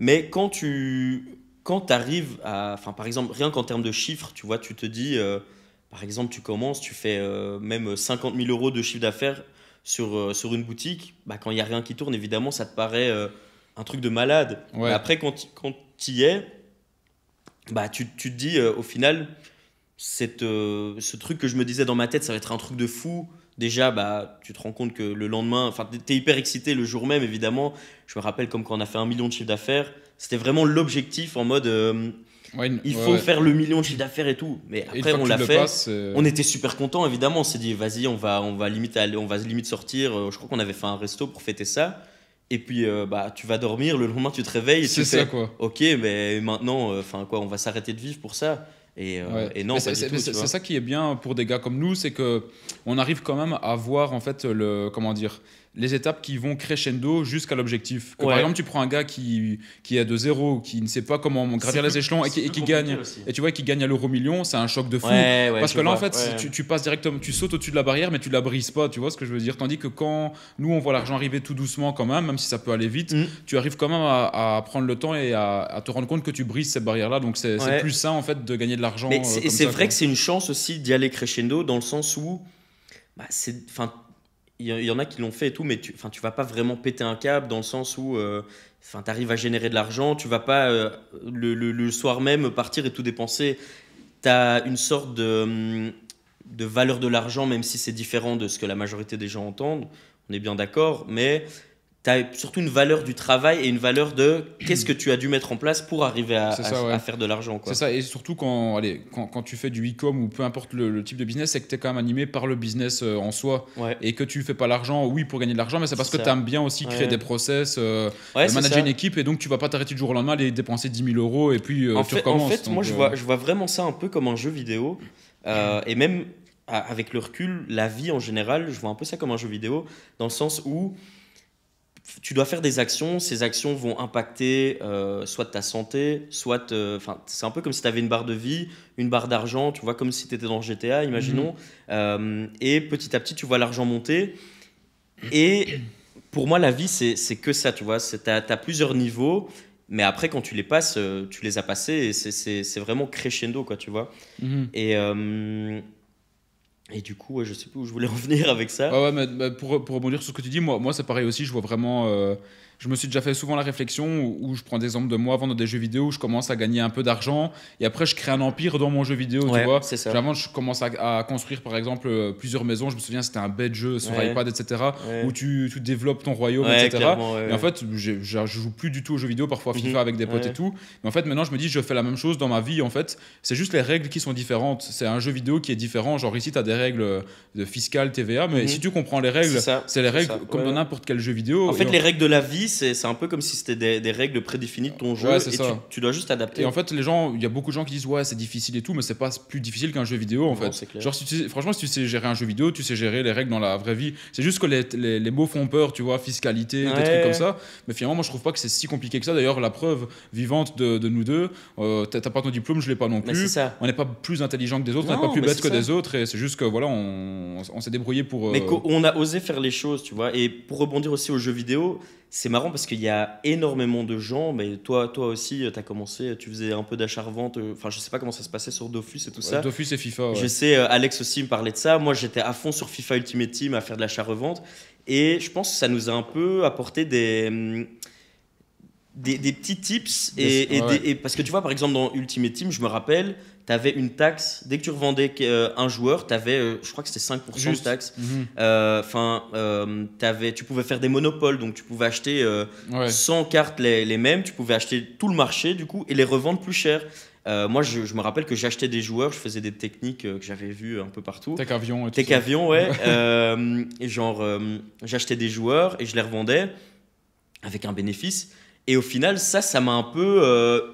mais quand tu quand arrives à, enfin par exemple, rien qu'en termes de chiffres, tu vois, tu te dis, euh, par exemple, tu commences, tu fais euh, même 50 000 euros de chiffre d'affaires sur, euh, sur une boutique, bah, quand il y a rien qui tourne, évidemment, ça te paraît un truc de malade. après, quand, quand tu y es, bah, tu, tu te dis, au final, cette, euh, ce truc que je me disais dans ma tête, ça va être un truc de fou. Déjà, bah, tu te rends compte que le lendemain, enfin, t'es hyper excité le jour même, évidemment. Je me rappelle comme quand on a fait un million de chiffres d'affaires, c'était vraiment l'objectif en mode. Euh, il faut faire le million de chiffre d'affaires et tout. Mais après, on l'a fait. Euh, on était super content, évidemment. On s'est dit, vas-y, on va, on va limite aller, on va limite sortir. Je crois qu'on avait fait un resto pour fêter ça. Et puis, bah, tu vas dormir. Le lendemain, tu te réveilles. C'est ça, quoi. Ok, mais maintenant, enfin, quoi, on va s'arrêter de vivre pour ça. Euh, et, non, c'est ça qui est bien pour des gars comme nous, c'est que on arrive quand même à voir en fait le comment dire les étapes qui vont crescendo jusqu'à l'objectif. Par exemple, tu prends un gars qui, qui est de zéro, qui ne sait pas comment gravir les échelons et qui, gagne. Et tu vois, qui gagne à l'euro million, c'est un choc de fou. Parce que là, en fait, tu, passes directement, tu sautes au-dessus de la barrière, mais tu la brises pas. Tu vois ce que je veux dire Tandis que quand nous, on voit l'argent arriver tout doucement quand même, même si ça peut aller vite, mm. tu arrives quand même à, prendre le temps et à, te rendre compte que tu brises cette barrière là Donc c'est plus sain, en fait, de gagner de l'argent. Euh, et c'est vrai que c'est une chance aussi d'y aller crescendo dans le sens où. Bah, c'est, il y, en a qui l'ont fait et tout, mais tu, enfin, tu vas pas vraiment péter un câble dans le sens où euh, enfin tu arrives à générer de l'argent, tu vas pas euh, le, soir même partir et tout dépenser. Tu as une sorte de, hum, de valeur de l'argent, même si c'est différent de ce que la majorité des gens entendent, on est bien d'accord, mais tu as surtout une valeur du travail et une valeur de qu'est-ce que tu as dû mettre en place pour arriver à, faire de l'argent. C'est ça, et surtout quand, allez, quand, quand tu fais du e-com ou peu importe le, type de business, c'est que tu es quand même animé par le business euh, en soi et que tu fais pas l'argent, oui, pour gagner de l'argent, mais c'est parce que tu aimes bien aussi créer des process, euh, manager une équipe et donc tu vas pas t'arrêter du jour au lendemain, et dépenser 10 000 euros et puis euh, tu fait, recommences. En fait, moi je, vois, je vois vraiment ça un peu comme un jeu vidéo et même avec le recul, la vie en général, je vois un peu ça comme un jeu vidéo dans le sens où tu dois faire des actions, ces actions vont impacter euh, soit ta santé, soit... Euh, enfin, c'est un peu comme si tu avais une barre de vie, une barre d'argent, tu vois, comme si tu étais dans GTA, imaginons. Mhm. Euh, et petit à petit, tu vois l'argent monter. Et pour moi, la vie, c'est que ça, tu vois. Tu as, plusieurs niveaux, mais après, quand tu les passes, tu les as passés, et c'est vraiment crescendo, quoi, tu vois. Mhm. Et et du coup, je sais plus où je voulais en venir avec ça. pour, pour, rebondir sur ce que tu dis, moi, moi c'est pareil aussi, je vois vraiment euh, je me suis déjà fait souvent la réflexion où, je prends des exemples de moi vendre des jeux vidéo, où je commence à gagner un peu d'argent et après je crée un empire dans mon jeu vidéo, tu vois. C'est ça. Avant, je commence à, à, construire par exemple euh, plusieurs maisons. Je me souviens, c'était un bête jeu sur iPad, etc. Où tu, tu, développes ton royaume, etc. Et en fait, je joue plus du tout aux jeux vidéo, parfois mhm. FIFA avec des potes et tout. Mais en fait, maintenant, je me dis, je fais la même chose dans ma vie. En fait, c'est juste les règles qui sont différentes. C'est un jeu vidéo qui est différent. Genre ici, tu as des règles de fiscales, TVA, mais mhm. si tu comprends les règles, c'est les règles comme dans n'importe quel jeu vidéo. En fait, les règles de la vie, c'est un peu comme si c'était des, règles prédéfinies de ton jeu et tu, dois juste adapter. Et en fait, les gens, il y a beaucoup de gens qui disent ouais, c'est difficile et tout, mais c'est pas plus difficile qu'un jeu vidéo en fait. Genre, franchement, si tu sais gérer un jeu vidéo, tu sais gérer les règles dans la vraie vie. C'est juste que les, les, mots font peur, tu vois, fiscalité, des trucs comme ça. Mais finalement, moi, je trouve pas que c'est si compliqué que ça. D'ailleurs, la preuve vivante de, nous deux, euh, t'as pas ton diplôme, je l'ai pas non plus. On n'est pas plus intelligents que des autres, on n'est pas plus bêtes que des autres, et c'est juste que voilà, on, s'est débrouillé pour. Mais euh, on a osé faire les choses, tu vois. Et pour rebondir aussi aux jeux vidéo, c'est marrant parce qu'il y a énormément de gens, mais toi, toi aussi, euh, tu as commencé, tu faisais un peu d'achat-revente, euh, enfin je sais pas comment ça se passait sur Dofus et tout ça. Dofus et FIFA. Je sais, euh, Alex aussi me parlait de ça, moi j'étais à fond sur FIFA Ultimate Team à faire de l'achat-revente, et je pense que ça nous a un peu apporté des... Hum, des, petits tips et, parce que tu vois par exemple dans Ultimate Team je me rappelle tu avais une taxe. Dès que tu revendais euh, un joueur, tu avais, euh, je crois que c'était 5% de taxe. Mhm. Euh, enfin, tu pouvais faire des monopoles, donc tu pouvais acheter 100 cartes les, mêmes, tu pouvais acheter tout le marché du coup et les revendre plus cher. moi, je, me rappelle que j'achetais des joueurs, je faisais des techniques que j'avais vues un peu partout. Tech avion et tout. ouais. *laughs* genre, j'achetais des joueurs et je les revendais avec un bénéfice. Et au final, ça, ça m'a un peu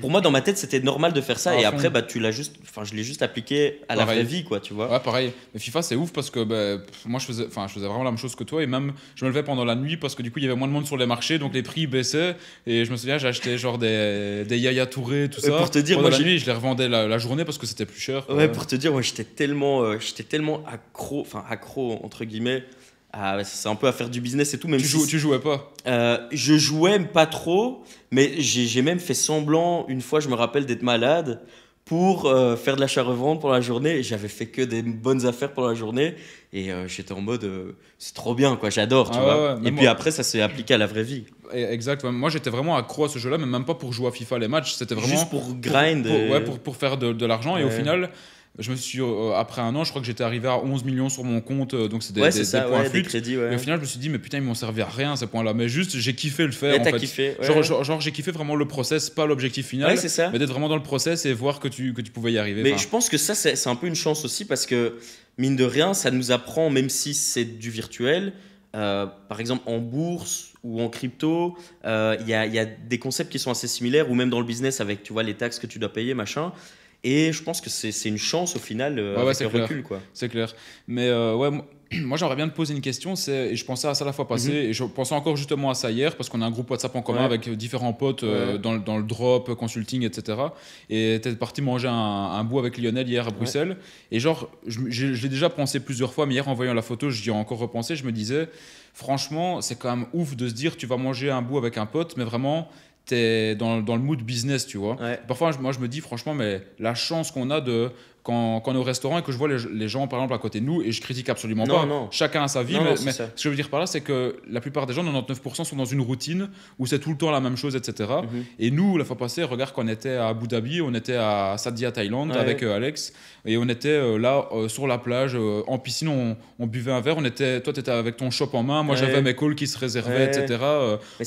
pour moi, dans ma tête, c'était normal de faire ça. Ah, et après, bah, tu l'as juste, enfin, je l'ai juste appliqué à la vraie vie, quoi, tu vois. Ouais, pareil. Mais FIFA, c'est ouf parce que bah, moi, je faisais, enfin, je faisais vraiment la même chose que toi. Et même, je me levais pendant la nuit parce que du coup, il y avait moins de monde sur les marchés, donc les prix baissaient. Et je me souviens, j'achetais genre des, des Yaya Touré, tout euh, ça. pour te dire, moi, la nuit, je les revendais la, journée parce que c'était plus cher. Ouais, pour te dire, moi, j'étais tellement, euh, j'étais tellement accro, enfin, accro entre guillemets ah c'est un peu à faire du business et tout. Même tu, jouais pas euh, Je jouais pas trop, mais j'ai même fait semblant, une fois je me rappelle d'être malade, pour euh, faire de l'achat-revente pour la journée. J'avais fait que des bonnes affaires pour la journée et euh, j'étais en mode c'est trop bien, quoi, j'adore, ah vois. et puis après, ça s'est appliqué à la vraie vie. exactement moi j'étais vraiment accro à ce jeu-là, mais même pas pour jouer à FIFA les matchs, c'était vraiment. Juste pour grind. Pour, ouais, pour, faire de, de l'argent et au final. Je me suis, euh, après un an, je crois que j'étais arrivé à 11 millions sur mon compte, euh, donc c'est des, points ouais, Et au final, je me suis dit, mais putain, ils m'ont servi à rien ces points-là. Mais juste, j'ai kiffé le faire. En fait. kiffé, genre, j'ai kiffé vraiment le process, pas l'objectif final. Mais d'être vraiment dans le process et voir que tu, que tu pouvais y arriver. Mais je pense que ça, c'est un peu une chance aussi parce que, mine de rien, ça nous apprend, même si c'est du virtuel, euh, par exemple en bourse ou en crypto, il y, a, y, a des concepts qui sont assez similaires, ou même dans le business avec tu vois, les taxes que tu dois payer, machin. Et je pense que c'est une chance au final de euh, avec le recul. C'est clair. Mais euh, ouais, *clears throat* moi j'aimerais bien te poser une question, et je pensais à ça la fois passée, mhm. et je pensais encore justement à ça hier, parce qu'on a un groupe WhatsApp en commun avec différents potes euh, dans, dans, le drop, consulting, etc. Et t'es parti manger un, bout avec Lionel hier à Bruxelles, et genre, je l'ai déjà pensé plusieurs fois, mais hier en voyant la photo, j'y ai encore repensé, je me disais, franchement, c'est quand même ouf de se dire, tu vas manger un bout avec un pote, mais vraiment t'es dans, le mood business, tu vois. Parfois, moi, je me dis, franchement, mais la chance qu'on a de quand, on est au restaurant et que je vois les, gens, par exemple, à côté de nous, et je critique absolument pas, chacun a sa vie, mais, ce que je veux dire par là, c'est que la plupart des gens, 99%, sont dans une routine où c'est tout le temps la même chose, etc. Mhm. Et nous, la fois passée, regarde qu'on était à Abu Dhabi, on était à Sadia, Thaïlande, avec euh, Alex, et on était euh, là euh, sur la plage, en piscine, on, buvait un verre, on était, toi, tu étais avec ton shop en main, moi, j'avais mes calls qui se réservaient, etc.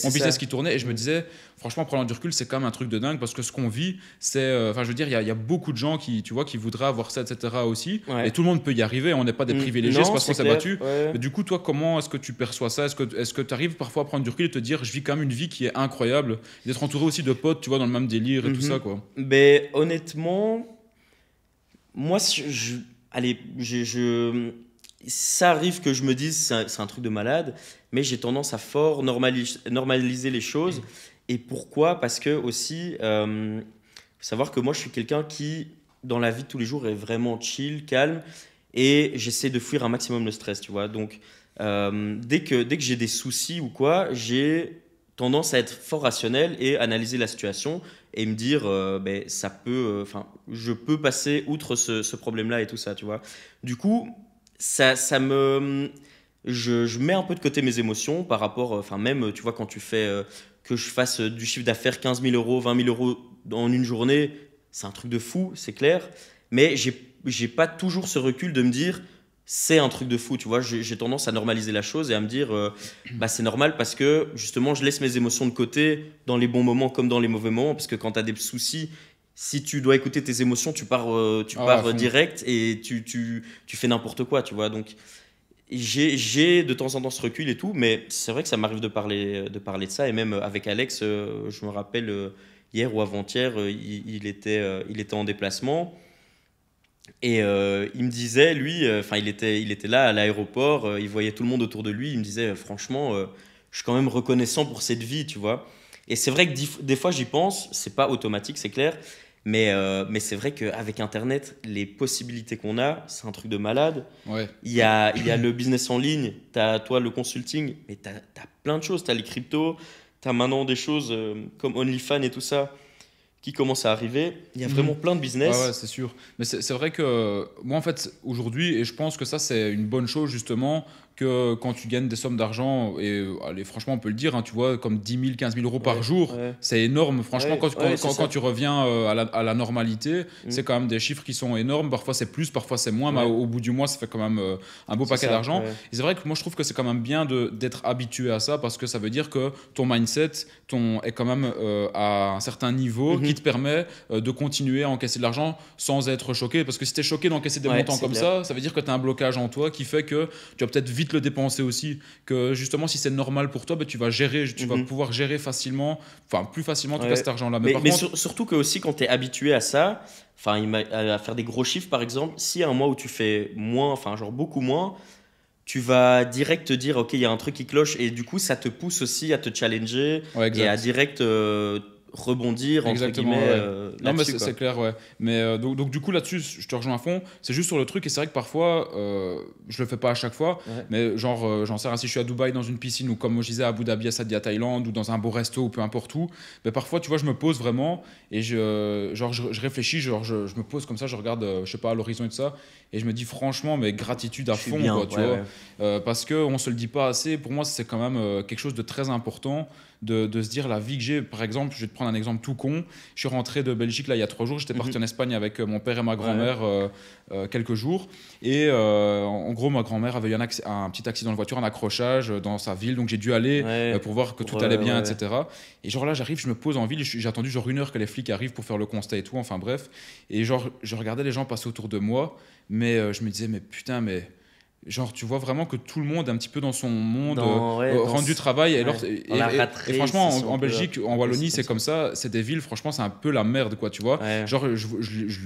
on business ce qui tournait, et je me mhm. disais, franchement, en prenant du recul, c'est quand même un truc de dingue, parce que ce qu'on vit, c'est, enfin, je veux dire, il y, y, a beaucoup de gens qui, tu vois, qui voudraient voir ça, etc. aussi. Et tout le monde peut y arriver, hein, on n'est pas des mm. privilégiés, parce qu'on s'est battu. Mais du coup, toi, comment est-ce que tu perçois ça Est-ce que tu arrives parfois à prendre du recul et te dire, je vis quand même une vie qui est incroyable, d'être entouré aussi de potes, tu vois, dans le même délire et tout mm-hmm. ça, quoi Mais ben, honnêtement, moi, je, allez, je, ça arrive que je me dise, c'est un, un, truc de malade, mais j'ai tendance à fort normaliser les choses. Mm. Et pourquoi Parce que aussi, euh, savoir que moi, je suis quelqu'un qui dans la vie de tous les jours est vraiment chill, calme, et j'essaie de fuir un maximum le stress, tu vois. Donc, euh, dès que, dès que j'ai des soucis ou quoi, j'ai tendance à être fort rationnel et analyser la situation et me dire euh, ben, ça peut euh, enfin je peux passer outre ce, problème là et tout ça tu vois du coup ça, ça me je, je, mets un peu de côté mes émotions par rapport enfin même tu vois quand tu fais que je fasse du chiffre d'affaires 15 000 euros 20 000 euros en une journée c'est un truc de fou, c'est clair, mais j'ai pas toujours ce recul de me dire c'est un truc de fou, tu vois. J'ai tendance à normaliser la chose et à me dire, euh, *clears throat* bah, c'est normal parce que justement, je laisse mes émotions de côté dans les bons moments comme dans les mauvais moments. Parce que quand tu as des soucis, si tu dois écouter tes émotions, tu pars, euh, tu ah, pars direct et tu, tu, fais n'importe quoi, tu vois. Donc, j'ai de temps en temps ce recul et tout, mais c'est vrai que ça m'arrive de parler, de parler de ça. Et même avec Alex, euh, je me rappelle hier ou avant-hier, euh, il, était, euh, il était en déplacement. Et euh, il me disait, lui, enfin, il, était, il était là à l'aéroport, il voyait tout le monde autour de lui, il me disait, franchement, je suis quand même reconnaissant pour cette vie, tu vois. Et c'est vrai que des fois, j'y pense, c'est pas automatique, c'est clair, mais, mais c'est vrai qu'avec Internet, les possibilités qu'on a, c'est un truc de malade. Ouais. Il, y a, il y a le business en ligne, tu as toi le consulting, mais tu as, as, plein de choses, tu as les cryptos, tu maintenant des choses euh, comme OnlyFans et tout ça qui commencent à arriver. Il y a mhm. vraiment plein de business. Ah c'est sûr. Mais c'est vrai que euh, moi, en fait, aujourd'hui, et je pense que ça, c'est une bonne chose, justement, que quand tu gagnes des sommes d'argent, et euh, allez, franchement, on peut le dire, hein, tu vois, comme 10 000, 15 000 euros par jour, c'est énorme. Franchement, quand, quand, tu reviens euh, à, la, à la, normalité, mm. c'est quand même des chiffres qui sont énormes. Parfois, c'est plus, parfois, c'est moins, mais au, bout du mois, ça fait quand même euh, un beau paquet d'argent. Et c'est vrai que moi, je trouve que c'est quand même bien d'être habitué à ça parce que ça veut dire que ton mindset ton, est quand même à un certain niveau mm-hmm. qui te permet de continuer à encaisser de l'argent sans être choqué. Parce que si tu es choqué d'encaisser des montants comme ça, ça veut dire que tu as un blocage en toi qui fait que tu as peut-être vite le dépenser aussi. Que justement, si c'est normal pour toi, bah, tu vas gérer, tu vas mhm. pouvoir gérer facilement, enfin plus facilement tout cas cet argent-là. Mais, surtout que aussi quand tu es habitué à ça, enfin à faire des gros chiffres par exemple, si un mois où tu fais moins, enfin genre beaucoup moins, tu vas direct te dire ok il y a un truc qui cloche et du coup ça te pousse aussi à te challenger et à direct euh, rebondir Exactement, euh, non mais c'est clair, ouais. Mais euh, donc, du coup là-dessus, je te rejoins à fond. C'est juste sur le truc et c'est vrai que parfois, euh, je le fais pas à chaque fois, mais genre j'en sers rien si je suis à Dubaï dans une piscine ou comme je disais à Abu Dhabi, à Sadia Thaïlande ou dans un beau resto ou peu importe où, mais parfois tu vois je me pose vraiment et je genre je, réfléchis, genre je, me pose comme ça, je regarde je sais pas à l'horizon et tout ça et je me dis franchement mais gratitude à fond tu vois, parce que on se le dit pas assez. Pour moi c'est quand même quelque chose de très important de, se dire la vie que j'ai. Par exemple, je vais te prendre un exemple tout con. Je suis rentré de Belgique là il y a trois jours. J'étais parti mhm. en Espagne avec euh, mon père et ma grand-mère euh, euh, quelques jours. Et en gros, ma grand-mère avait eu un, petit accident de voiture, un accrochage dans sa ville. Donc j'ai dû aller pour voir que tout allait bien, etc. Et genre là, j'arrive, je me pose en ville. J'ai attendu genre une heure que les flics arrivent pour faire le constat et tout. Enfin bref. Et genre, je regardais les gens passer autour de moi. Mais je me disais, mais putain, mais genre tu vois vraiment que tout le monde est un petit peu dans son monde rend euh, euh, rendu travail et, franchement en, Belgique euh, en Wallonie c'est comme ça c'est des villes franchement c'est un peu la merde quoi tu vois genre je,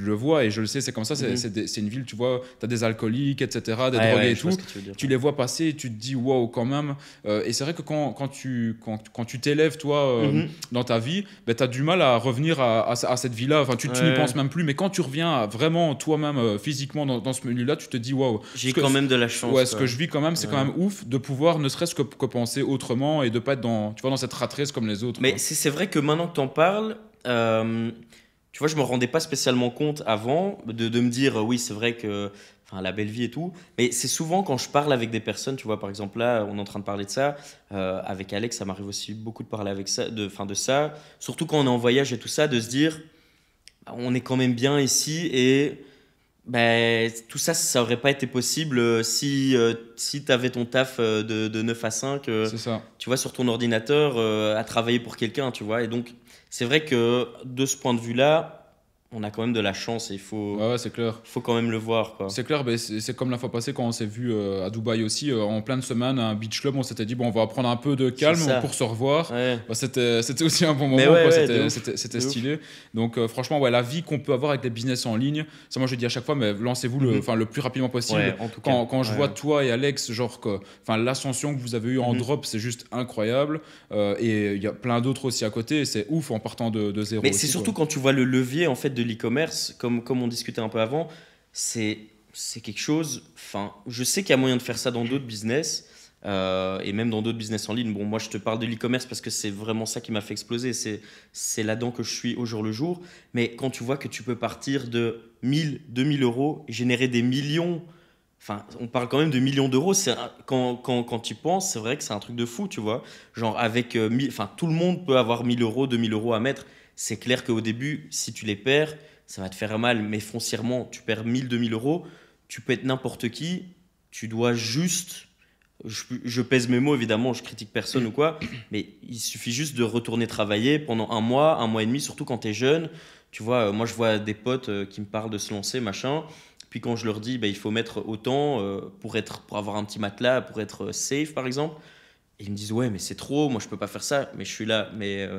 le vois et je le sais c'est comme ça c'est mhm. une ville tu vois t'as des alcooliques etc des drogués et tout tu, les vois passer tu te dis waouh quand même et c'est vrai que quand, tu quand, tu t'élèves toi mhm. dans ta vie ben, t'as du mal à revenir à, cette vie là enfin tu, n'y penses même plus mais quand tu reviens vraiment toi-même physiquement dans, ce milieu là tu te dis waouh j'ai quand même de la Ouais, ce que je vis quand même, c'est quand même ouf de pouvoir ne serait-ce que, penser autrement et de pas être dans, tu vois, dans cette ratresse comme les autres. Mais c'est vrai que maintenant que en parles, euh, tu vois, je me rendais pas spécialement compte avant de, de me dire, oui, c'est vrai que enfin la belle vie et tout. Mais c'est souvent quand je parle avec des personnes, tu vois, par exemple là, on est en train de parler de ça euh, avec Alex. Ça m'arrive aussi beaucoup de parler avec ça, de, de ça, surtout quand on est en voyage et tout ça, de se dire, bah, on est quand même bien ici et ben, tout ça, ça aurait pas été possible euh, si, euh, si tu avais ton taf euh, de, de 9 à 5, tu vois, sur ton ordinateur, à travailler pour quelqu'un, tu vois. Et donc, c'est vrai que de ce point de vue-là, on a quand même de la chance il faut, c'est clair. faut quand même le voir. C'est clair, mais ben, c'est, comme la fois passée quand on s'est vu euh, à Dubaï aussi, en euh, en pleine semaine, à un beach club, on s'était dit, bon, on va prendre un peu de calme pour se revoir. Bah, c'était, aussi un bon moment, c'était, stylé. Donc euh, franchement franchement, la vie qu'on peut avoir avec des business en ligne, ça moi je dis à chaque fois, mais lancez-vous le, mhm. enfin le plus rapidement possible. En quand, quand je vois toi et Alex, genre que, l'ascension que vous avez eu en mhm. drop, c'est juste incroyable. et il y a plein d'autres aussi à côté, c'est ouf en partant de, de zéro. Mais c'est surtout quand tu vois le levier en fait de l'e-commerce, comme, comme on discutait un peu avant, c'est c'est quelque chose. Enfin, je sais qu'il y a moyen de faire ça dans d'autres business euh, et même dans d'autres business en ligne. Bon, moi, je te parle de l'e-commerce parce que c'est vraiment ça qui m'a fait exploser. C'est c'est là-dedans que je suis au jour le jour. Mais quand tu vois que tu peux partir de 1000, 2000 euros, générer des millions. Enfin, on parle quand même de millions d'euros. C'est quand, quand, quand tu penses, c'est vrai que c'est un truc de fou, tu vois. Genre avec, euh, enfin, tout le monde peut avoir 1000 euros, 2000 euros à mettre c'est clair qu'au début, si tu les perds, ça va te faire mal, mais foncièrement, tu perds 1000, 2000 euros, tu peux être n'importe qui, tu dois juste, je, pèse mes mots évidemment, je critique personne ou quoi, *coughs* mais il suffit juste de retourner travailler pendant un mois, un mois et demi, surtout quand tu es jeune. Tu vois, euh, moi je vois des potes euh, qui me parlent de se lancer, machin. Puis quand je leur dis, ben, il faut mettre autant euh, pour, être, pour avoir un petit matelas, pour être safe par exemple, ils me disent, ouais, mais c'est trop, moi je peux pas faire ça, mais je suis là, mais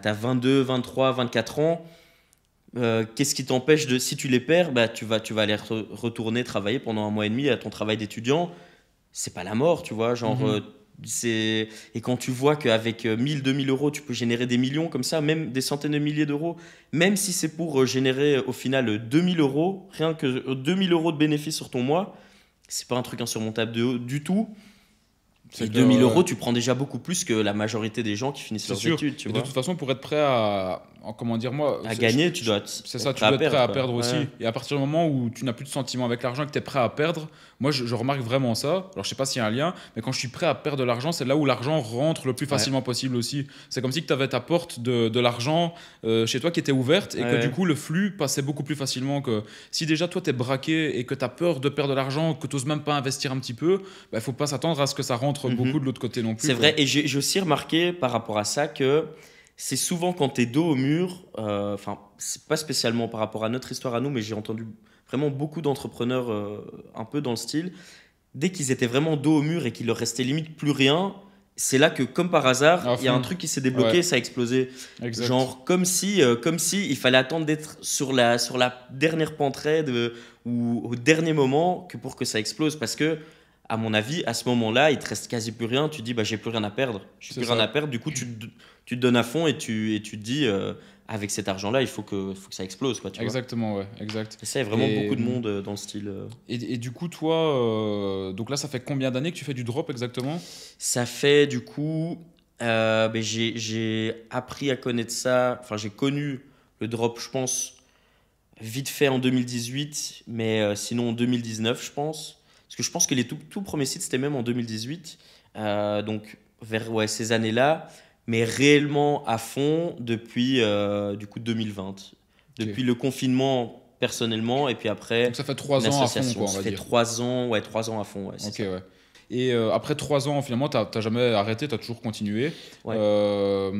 tu as, 22, 23, 24 ans. Euh, qu'est-ce qui t'empêche de. Si tu les perds, bah, tu, vas, tu vas aller retourner travailler pendant un mois et demi à ton travail d'étudiant. C'est pas la mort, tu vois. Genre, mhm. euh, Et quand tu vois qu'avec 1000, euh, 2000 euros, tu peux générer des millions comme ça, même des centaines de milliers d'euros, même si c'est pour générer au final 2000 euros, rien que 2000 euros de bénéfice sur ton mois, c'est pas un truc insurmontable de, du tout. C'est 2000 euh, euros, tu prends déjà beaucoup plus que la majorité des gens qui finissent sur sûr. études. Tu vois. de toute façon, pour être prêt à, comment dire moi, à gagner, tu dois. C'est ça, tu dois être prêt à, perdre, aussi. Et à partir du moment où tu n'as plus de sentiment avec l'argent, que tu es prêt à perdre, moi, je, remarque vraiment ça. Alors, je sais pas s'il y a un lien, mais quand je suis prêt à perdre de l'argent, c'est là où l'argent rentre le plus facilement possible aussi. C'est comme si tu avais ta porte de, l'argent euh, chez toi qui était ouverte et que du coup, le flux passait beaucoup plus facilement que si déjà toi, tu es braqué et que tu as peur de perdre de l'argent, que tu n'oses même pas investir un petit peu, il bah, faut pas s'attendre à ce que ça rentre Mhm. beaucoup de l'autre côté non plus. C'est vrai, et j'ai aussi remarqué par rapport à ça que c'est souvent quand tu es dos au mur, euh, enfin, c'est pas spécialement par rapport à notre histoire à nous, mais j'ai entendu vraiment beaucoup d'entrepreneurs euh, un peu dans le style, dès qu'ils étaient vraiment dos au mur et qu'il leur restait limite plus rien, c'est là que, comme par hasard, il y a un truc qui s'est débloqué, ça a explosé. Genre comme si, euh, comme si il fallait attendre d'être sur la, sur la dernière pente raide ou au dernier moment que pour que ça explose, parce que à mon avis, à ce moment-là, il te reste quasi plus rien. Tu dis, bah, j'ai plus rien à perdre. J'ai plus rien à perdre. Du coup, tu, te, tu donnes à fond et tu, et tu te dis, euh, avec cet argent-là, il faut que, faut que ça explose. Quoi, tu Exactement, ouais, exact. Et ça, il y a vraiment beaucoup de hum. monde euh, dans le style. Euh. Et, et, du coup, toi, donc là, ça fait combien d'années que tu fais du drop exactement Ça fait du coup, ben, j'ai appris à connaître ça. Enfin, j'ai connu le drop, je pense, vite fait en 2018, mais sinon en 2019, je pense. Parce que je pense que les tout, tout premiers sites, c'était même en 2018. Euh, donc, vers ouais, ces années-là, mais réellement à fond depuis euh, du coup 2020. Depuis le confinement personnellement et puis après. Donc ça fait trois ans à fond, on va Ça fait trois ans, ouais, trois ans à fond. Ouais, ok, ouais. Et euh, après trois ans, finalement, tu n'as jamais arrêté, tu as toujours continué. Euh,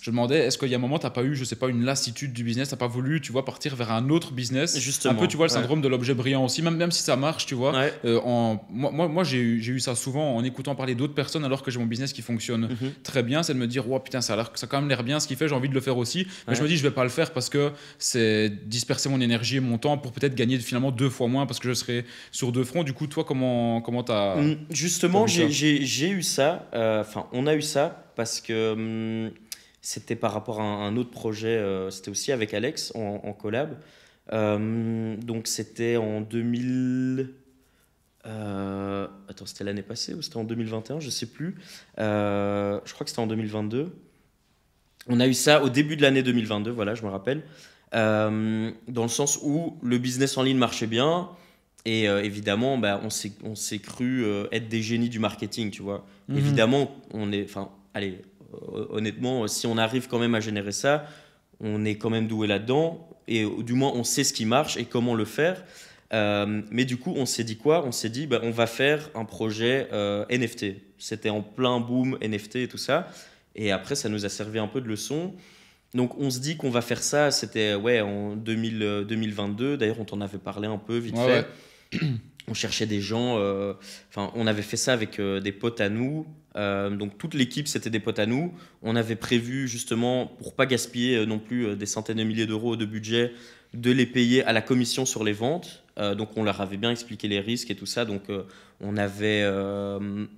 je me demandais, est-ce qu'il y a un moment, tu n'as pas eu, je sais pas, une lassitude du business, tu n'as pas voulu, tu vois, partir vers un autre business Un peu, tu vois, le syndrome de l'objet brillant aussi, même, même si ça marche, tu vois. Euh, en, moi, moi, j'ai eu ça souvent en écoutant parler d'autres personnes alors que j'ai mon business qui fonctionne mhm. très bien, c'est de me dire, oh putain, ça a, ça a quand même l'air bien ce qu'il fait, j'ai envie de le faire aussi. Mais je me dis, je vais pas le faire parce que c'est disperser mon énergie et mon temps pour peut-être gagner finalement deux fois moins parce que je serai sur deux fronts. Du coup, toi, comment tu as. Mm, justement, j'ai eu ça. Euh, enfin, on a eu ça parce que hum, c'était par rapport à un, autre projet. Euh, c'était aussi avec Alex en, collab. Euh, donc, c'était en 2000. attends, c'était l'année passée ou c'était en 2021 Je sais plus. je crois que c'était en 2022. On a eu ça au début de l'année 2022, voilà, je me rappelle. dans le sens où le business en ligne marchait bien et euh, évidemment, bah, on s'est, on s'est cru euh, être des génies du marketing, tu vois. Mhm. Évidemment, on est. Enfin, allez, euh, honnêtement, si on arrive quand même à générer ça, on est quand même doué là-dedans. Et du moins, on sait ce qui marche et comment le faire. mais du coup, on s'est dit quoi On s'est dit, bah, on va faire un projet NFT. C'était en plein boom NFT et tout ça. Et après, ça nous a servi un peu de leçon. Donc on se dit qu'on va faire ça, c'était ouais en 2022, d'ailleurs on t'en avait parlé un peu vite fait. *clears throat* on cherchait des gens. Euh, on avait fait ça avec euh, des potes à nous. Euh, donc toute l'équipe, c'était des potes à nous. On avait prévu justement pour pas gaspiller non plus des centaines de milliers d'euros de budget, de les payer à la commission sur les ventes. donc on leur avait bien expliqué les risques et tout ça. Donc on, avait,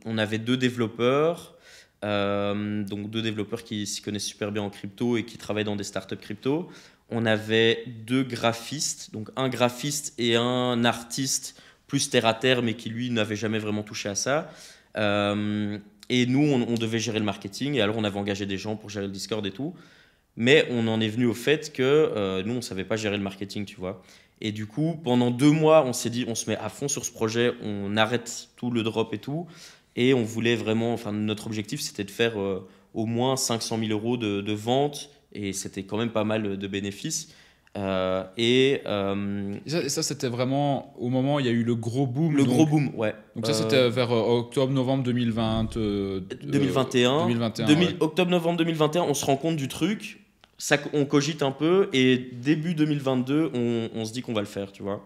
on avait deux développeurs, donc deux développeurs qui s'y connaissent super bien en crypto et qui travaillent dans des startups crypto on avait deux graphistes, donc un graphiste et un artiste plus terre à terre, mais qui lui n'avait jamais vraiment touché à ça. Euh, et nous, on, devait gérer le marketing, et alors on avait engagé des gens pour gérer le Discord et tout. Mais on en est venu au fait que euh, nous, on ne savait pas gérer le marketing, tu vois. Et du coup, pendant deux mois, on s'est dit, on se met à fond sur ce projet, on arrête tout le drop et tout. Et on voulait vraiment, enfin, notre objectif, c'était de faire euh, au moins 500 000 euros de, de et c'était quand même pas mal de bénéfices. Euh, euh, et, ça, c'était vraiment au moment où il y a eu le gros boom. Le gros boom, ouais. Donc ça, euh, c'était vers octobre-novembre 2020. 2021. 2021 Octobre-novembre 2021, on se rend compte du truc, ça, on cogite un peu, et début 2022, on, on se dit qu'on va le faire, tu vois.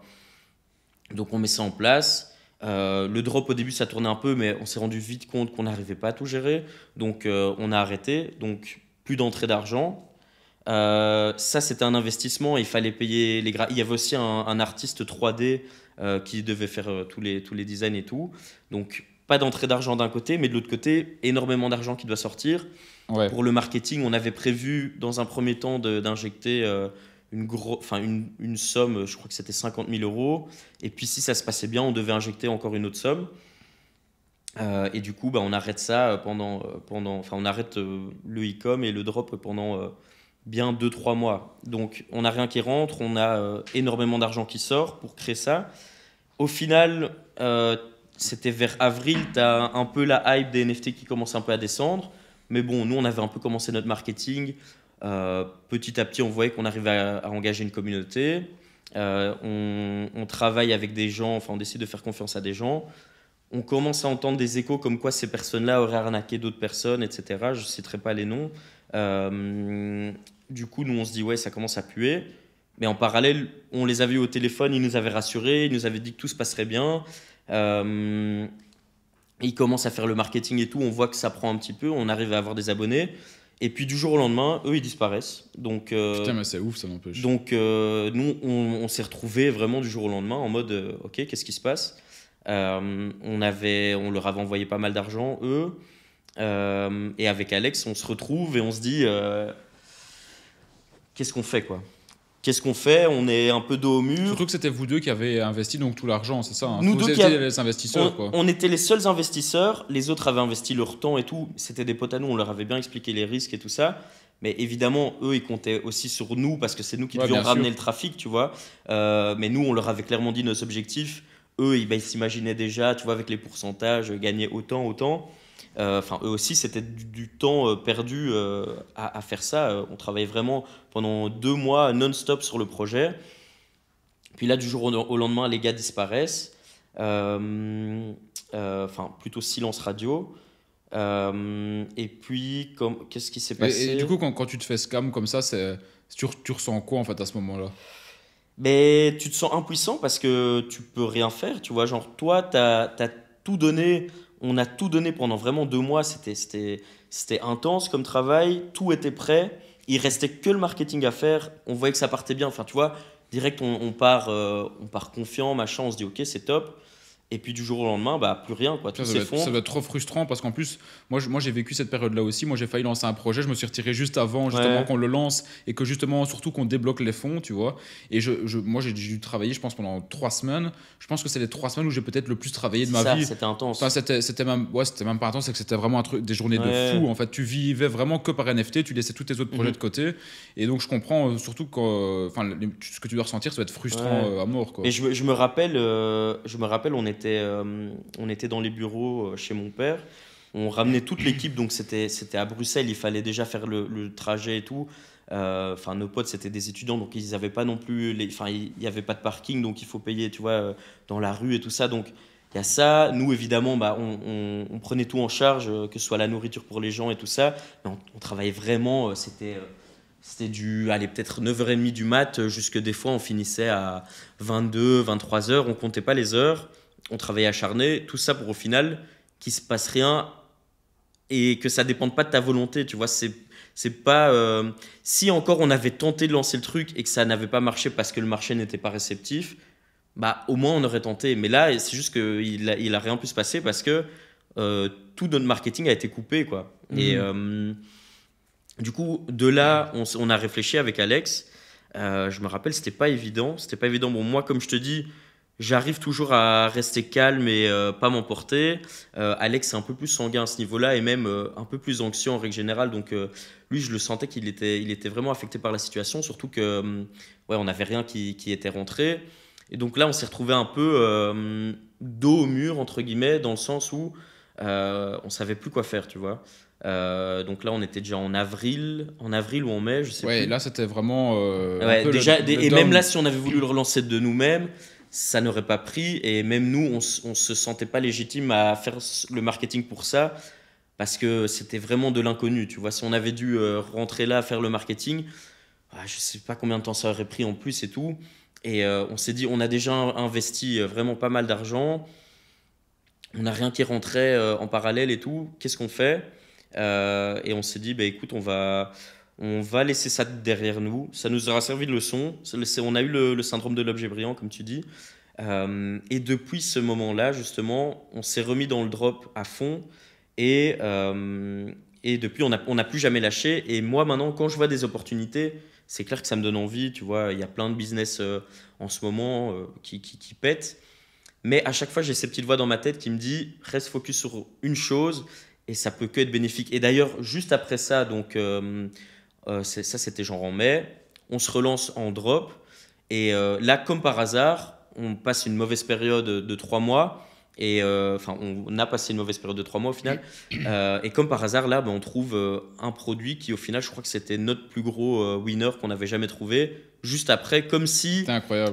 Donc on met ça en place. le drop au début ça tournait un peu mais on s'est rendu vite compte qu'on n'arrivait pas à tout gérer donc on a arrêté donc plus d'entrée d'argent euh, ça, c'était un investissement. Il fallait payer les Il y avait aussi un, artiste 3D euh, qui devait faire euh, tous, les, tous les designs et tout. Donc, pas d'entrée d'argent d'un côté, mais de l'autre côté, énormément d'argent qui doit sortir. Pour le marketing, on avait prévu dans un premier temps d'injecter une, une, une, somme, je crois que c'était 50 000 euros. Et puis, si ça se passait bien, on devait injecter encore une autre somme. et du coup, bah, on arrête ça pendant, pendant, enfin, on arrête le e-com et le drop pendant bien 2-3 mois. Donc on n'a rien qui rentre, on a euh, énormément d'argent qui sort pour créer ça. Au final, euh, c'était vers avril, tu as un peu la hype des NFT qui commence un peu à descendre. Mais bon, nous, on avait un peu commencé notre marketing. Euh, petit à petit, on voyait qu'on arrivait à, engager une communauté. On, travaille avec des gens, enfin, on décide de faire confiance à des gens. On commence à entendre des échos comme quoi ces personnes-là auraient arnaqué d'autres personnes, etc. Je ne citerai pas les noms euh, du coup, nous, on se dit, ouais, ça commence à puer. Mais en parallèle, on les avait eu au téléphone, ils nous avaient rassurés, ils nous avaient dit que tout se passerait bien. Euh, ils commencent à faire le marketing et tout, on voit que ça prend un petit peu, on arrive à avoir des abonnés. Et puis du jour au lendemain, eux, ils disparaissent. Donc, euh, c'est ouf, ça Donc, nous, on, s'est retrouvé vraiment du jour au lendemain en mode, OK, qu'est-ce qui se passe on, avait, on leur avait envoyé pas mal d'argent, eux. Euh, et avec Alex, on se retrouve et on se dit euh, qu'est-ce qu'on fait quoi Qu'est-ce qu'on fait On est un peu dos au mur. Surtout que c'était vous deux qui avez investi donc tout l'argent, c'est ça hein. Nous deux qui les investisseurs. On, était les seuls investisseurs. Les autres avaient investi leur temps et tout. C'était des potes à nous. On leur avait bien expliqué les risques et tout ça. Mais évidemment, eux, ils comptaient aussi sur nous parce que c'est nous qui devions ramener le trafic, tu vois. Euh, mais nous, on leur avait clairement dit nos objectifs. Eux, ils bah, s'imaginaient déjà, tu vois, avec les pourcentages, gagner autant, autant. Euh, enfin, eux aussi, c'était du, temps euh, perdu euh, à, faire ça. On travaillait vraiment pendant deux mois non-stop sur le projet. Puis là, du jour au lendemain, les gars disparaissent. enfin, plutôt silence radio. et puis, qu'est-ce qui s'est passé et, du coup, quand, tu te fais scam comme ça, tu, tu ressens quoi en fait à ce moment-là Mais tu te sens impuissant parce que tu peux rien faire, tu vois. Genre, toi, tu tout donné on a tout donné pendant vraiment deux mois. C'était intense comme travail. Tout était prêt. Il restait que le marketing à faire. On voyait que ça partait bien. Enfin, tu vois, direct, on, part, euh, on part confiant, machin. On se dit, OK, c'est top. Et puis du jour au lendemain, bah, plus rien. Quoi. ça, doit être, trop frustrant parce qu'en plus, moi, moi j'ai vécu cette période-là aussi. Moi j'ai failli lancer un projet, je me suis retiré juste avant, justement qu'on le lance et que justement, surtout qu'on débloque les fonds, tu vois. Et je, je moi j'ai dû travailler, je pense, pendant trois semaines. Je pense que c'est les trois semaines où j'ai peut-être le plus travaillé de ma ça, vie. C'était intense. Enfin, c'était, même, ouais, c'était même pas intense, c'est que c'était vraiment un truc, des journées de fou. En fait, tu vivais vraiment que par NFT, tu laissais tous tes autres projets mhm. de côté. Et donc je comprends euh, surtout que euh, enfin, ce que tu dois ressentir, ça va être frustrant euh, à mort. Et je, je me rappelle, je me rappelle, on était euh, on était dans les bureaux euh, chez mon père. On ramenait toute l'équipe, donc c'était à Bruxelles, il fallait déjà faire le, trajet et tout. Euh, enfin, nos potes, c'était des étudiants, donc ils n'avaient pas non plus. Enfin, il n'y avait pas de parking, donc il faut payer, tu vois, dans la rue et tout ça. Donc, il y a ça. Nous, évidemment, bah, on, prenait tout en charge, que ce soit la nourriture pour les gens et tout ça. on, travaillait vraiment. C'était. C'était du, peut-être 9h30 du mat, jusque des fois on finissait à 22, 23h, on comptait pas les heures on travaille acharné, tout ça pour au final qu'il se passe rien et que ça dépende pas de ta volonté, tu vois, c'est pas euh, si encore on avait tenté de lancer le truc et que ça n'avait pas marché parce que le marché n'était pas réceptif, bah au moins on aurait tenté. Mais là, c'est juste qu'il n'a il a rien pu se passer parce que euh, tout notre marketing a été coupé, quoi. Mmh. Et euh, du coup, de là, on, on a réfléchi avec Alex. je me rappelle, c'était pas évident. C'était pas évident. Bon, moi, comme je te dis, J'arrive toujours à rester calme et euh, pas m'emporter. Euh, Alex est un peu plus sanguin à ce niveau-là et même euh, un peu plus anxieux en règle générale. Donc lui, je le sentais qu'il était, il était vraiment affecté par la situation, surtout que ouais, on n'avait rien qui, était rentré. Et donc là, on s'est retrouvé un peu dos au mur entre guillemets, dans le sens où on on savait plus quoi faire, tu vois. donc là, on était déjà en avril, en avril ou en mai, je sais ouais, plus. Ouais, là, c'était vraiment. déjà, et même là, si on avait voulu le relancer de nous-mêmes, ça n'aurait pas pris. Et même nous, on ne se sentait pas légitime à faire le marketing pour ça, parce que c'était vraiment de l'inconnu. Tu vois, si on avait dû euh, rentrer là, faire le marketing, ah, je ne sais pas combien de temps ça aurait pris en plus et tout. Et euh, on s'est dit, on a déjà investi euh, vraiment pas mal d'argent, on n'a rien qui rentrait en parallèle et tout, qu'est-ce qu'on fait Et on s'est dit, bah, écoute, on va on va laisser ça derrière nous. Ça nous aura servi de leçon. On a eu le, syndrome de l'objet brillant, comme tu dis. Euh, et depuis ce moment-là, justement, on s'est remis dans le drop à fond. Et, euh, et depuis, on n'a on plus jamais lâché. Et moi, maintenant, quand je vois des opportunités, c'est clair que ça me donne envie. Tu vois, il y a plein de business euh, en ce moment qui, qui, pètent. Mais à chaque fois, j'ai cette petite voix dans ma tête qui me dit reste focus sur une chose et ça peut que être bénéfique. Et d'ailleurs, juste après ça, donc euh, ça, c'était genre en mai. On se relance en drop. Et euh, là, comme par hasard, on passe une mauvaise période de trois mois. Et euh, enfin, on a passé une mauvaise période de trois mois au final. et comme par hasard, là, ben, on trouve un produit qui, au final, je crois que c'était notre plus gros winner qu'on n'avait jamais trouvé juste après, comme si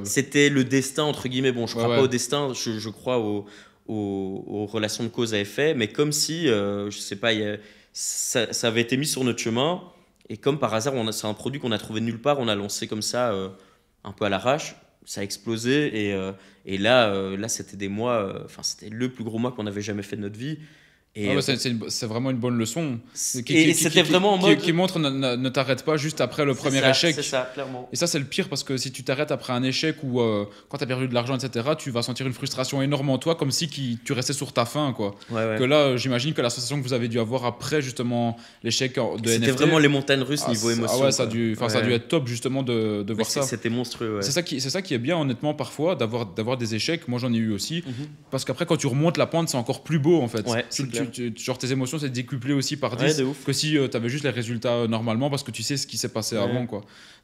c'était le destin, entre guillemets. Bon, je crois pas au destin, je, crois aux, relations de cause à effet, mais comme si, je sais pas, ça, avait été mis sur notre chemin et comme par hasard, c'est un produit qu'on a trouvé nulle part, on a lancé comme ça, euh, un peu à l'arrache, ça a explosé. Et, euh, là, euh, là c'était des mois, enfin, c'était le plus gros mois qu'on avait jamais fait de notre vie. Ah euh, c'est vraiment une bonne leçon. Qui, vraiment Qui, montre ne, t'arrête pas juste après le premier échec. C'est ça, clairement. Et ça, c'est le pire parce que si tu t'arrêtes après un échec ou euh, quand tu as perdu de l'argent, etc., tu vas sentir une frustration énorme en toi comme si tu restais sur ta faim. Quoi. Que là, euh, j'imagine que la sensation que vous avez dû avoir après justement l'échec de C'était vraiment les montagnes russes ah, niveau ah émotion. ça a, dû, ça dû être top justement de, voir ça. C'était monstrueux. C'est ça, ça, qui est bien, honnêtement, parfois d'avoir des échecs. Moi, j'en ai eu aussi. Mhm. Parce qu'après, quand tu remontes la pente, c'est encore plus beau en fait genre tes émotions c'est décuplé aussi par 10 que si euh, tu avais juste les résultats euh, normalement parce que tu sais ce qui s'est passé avant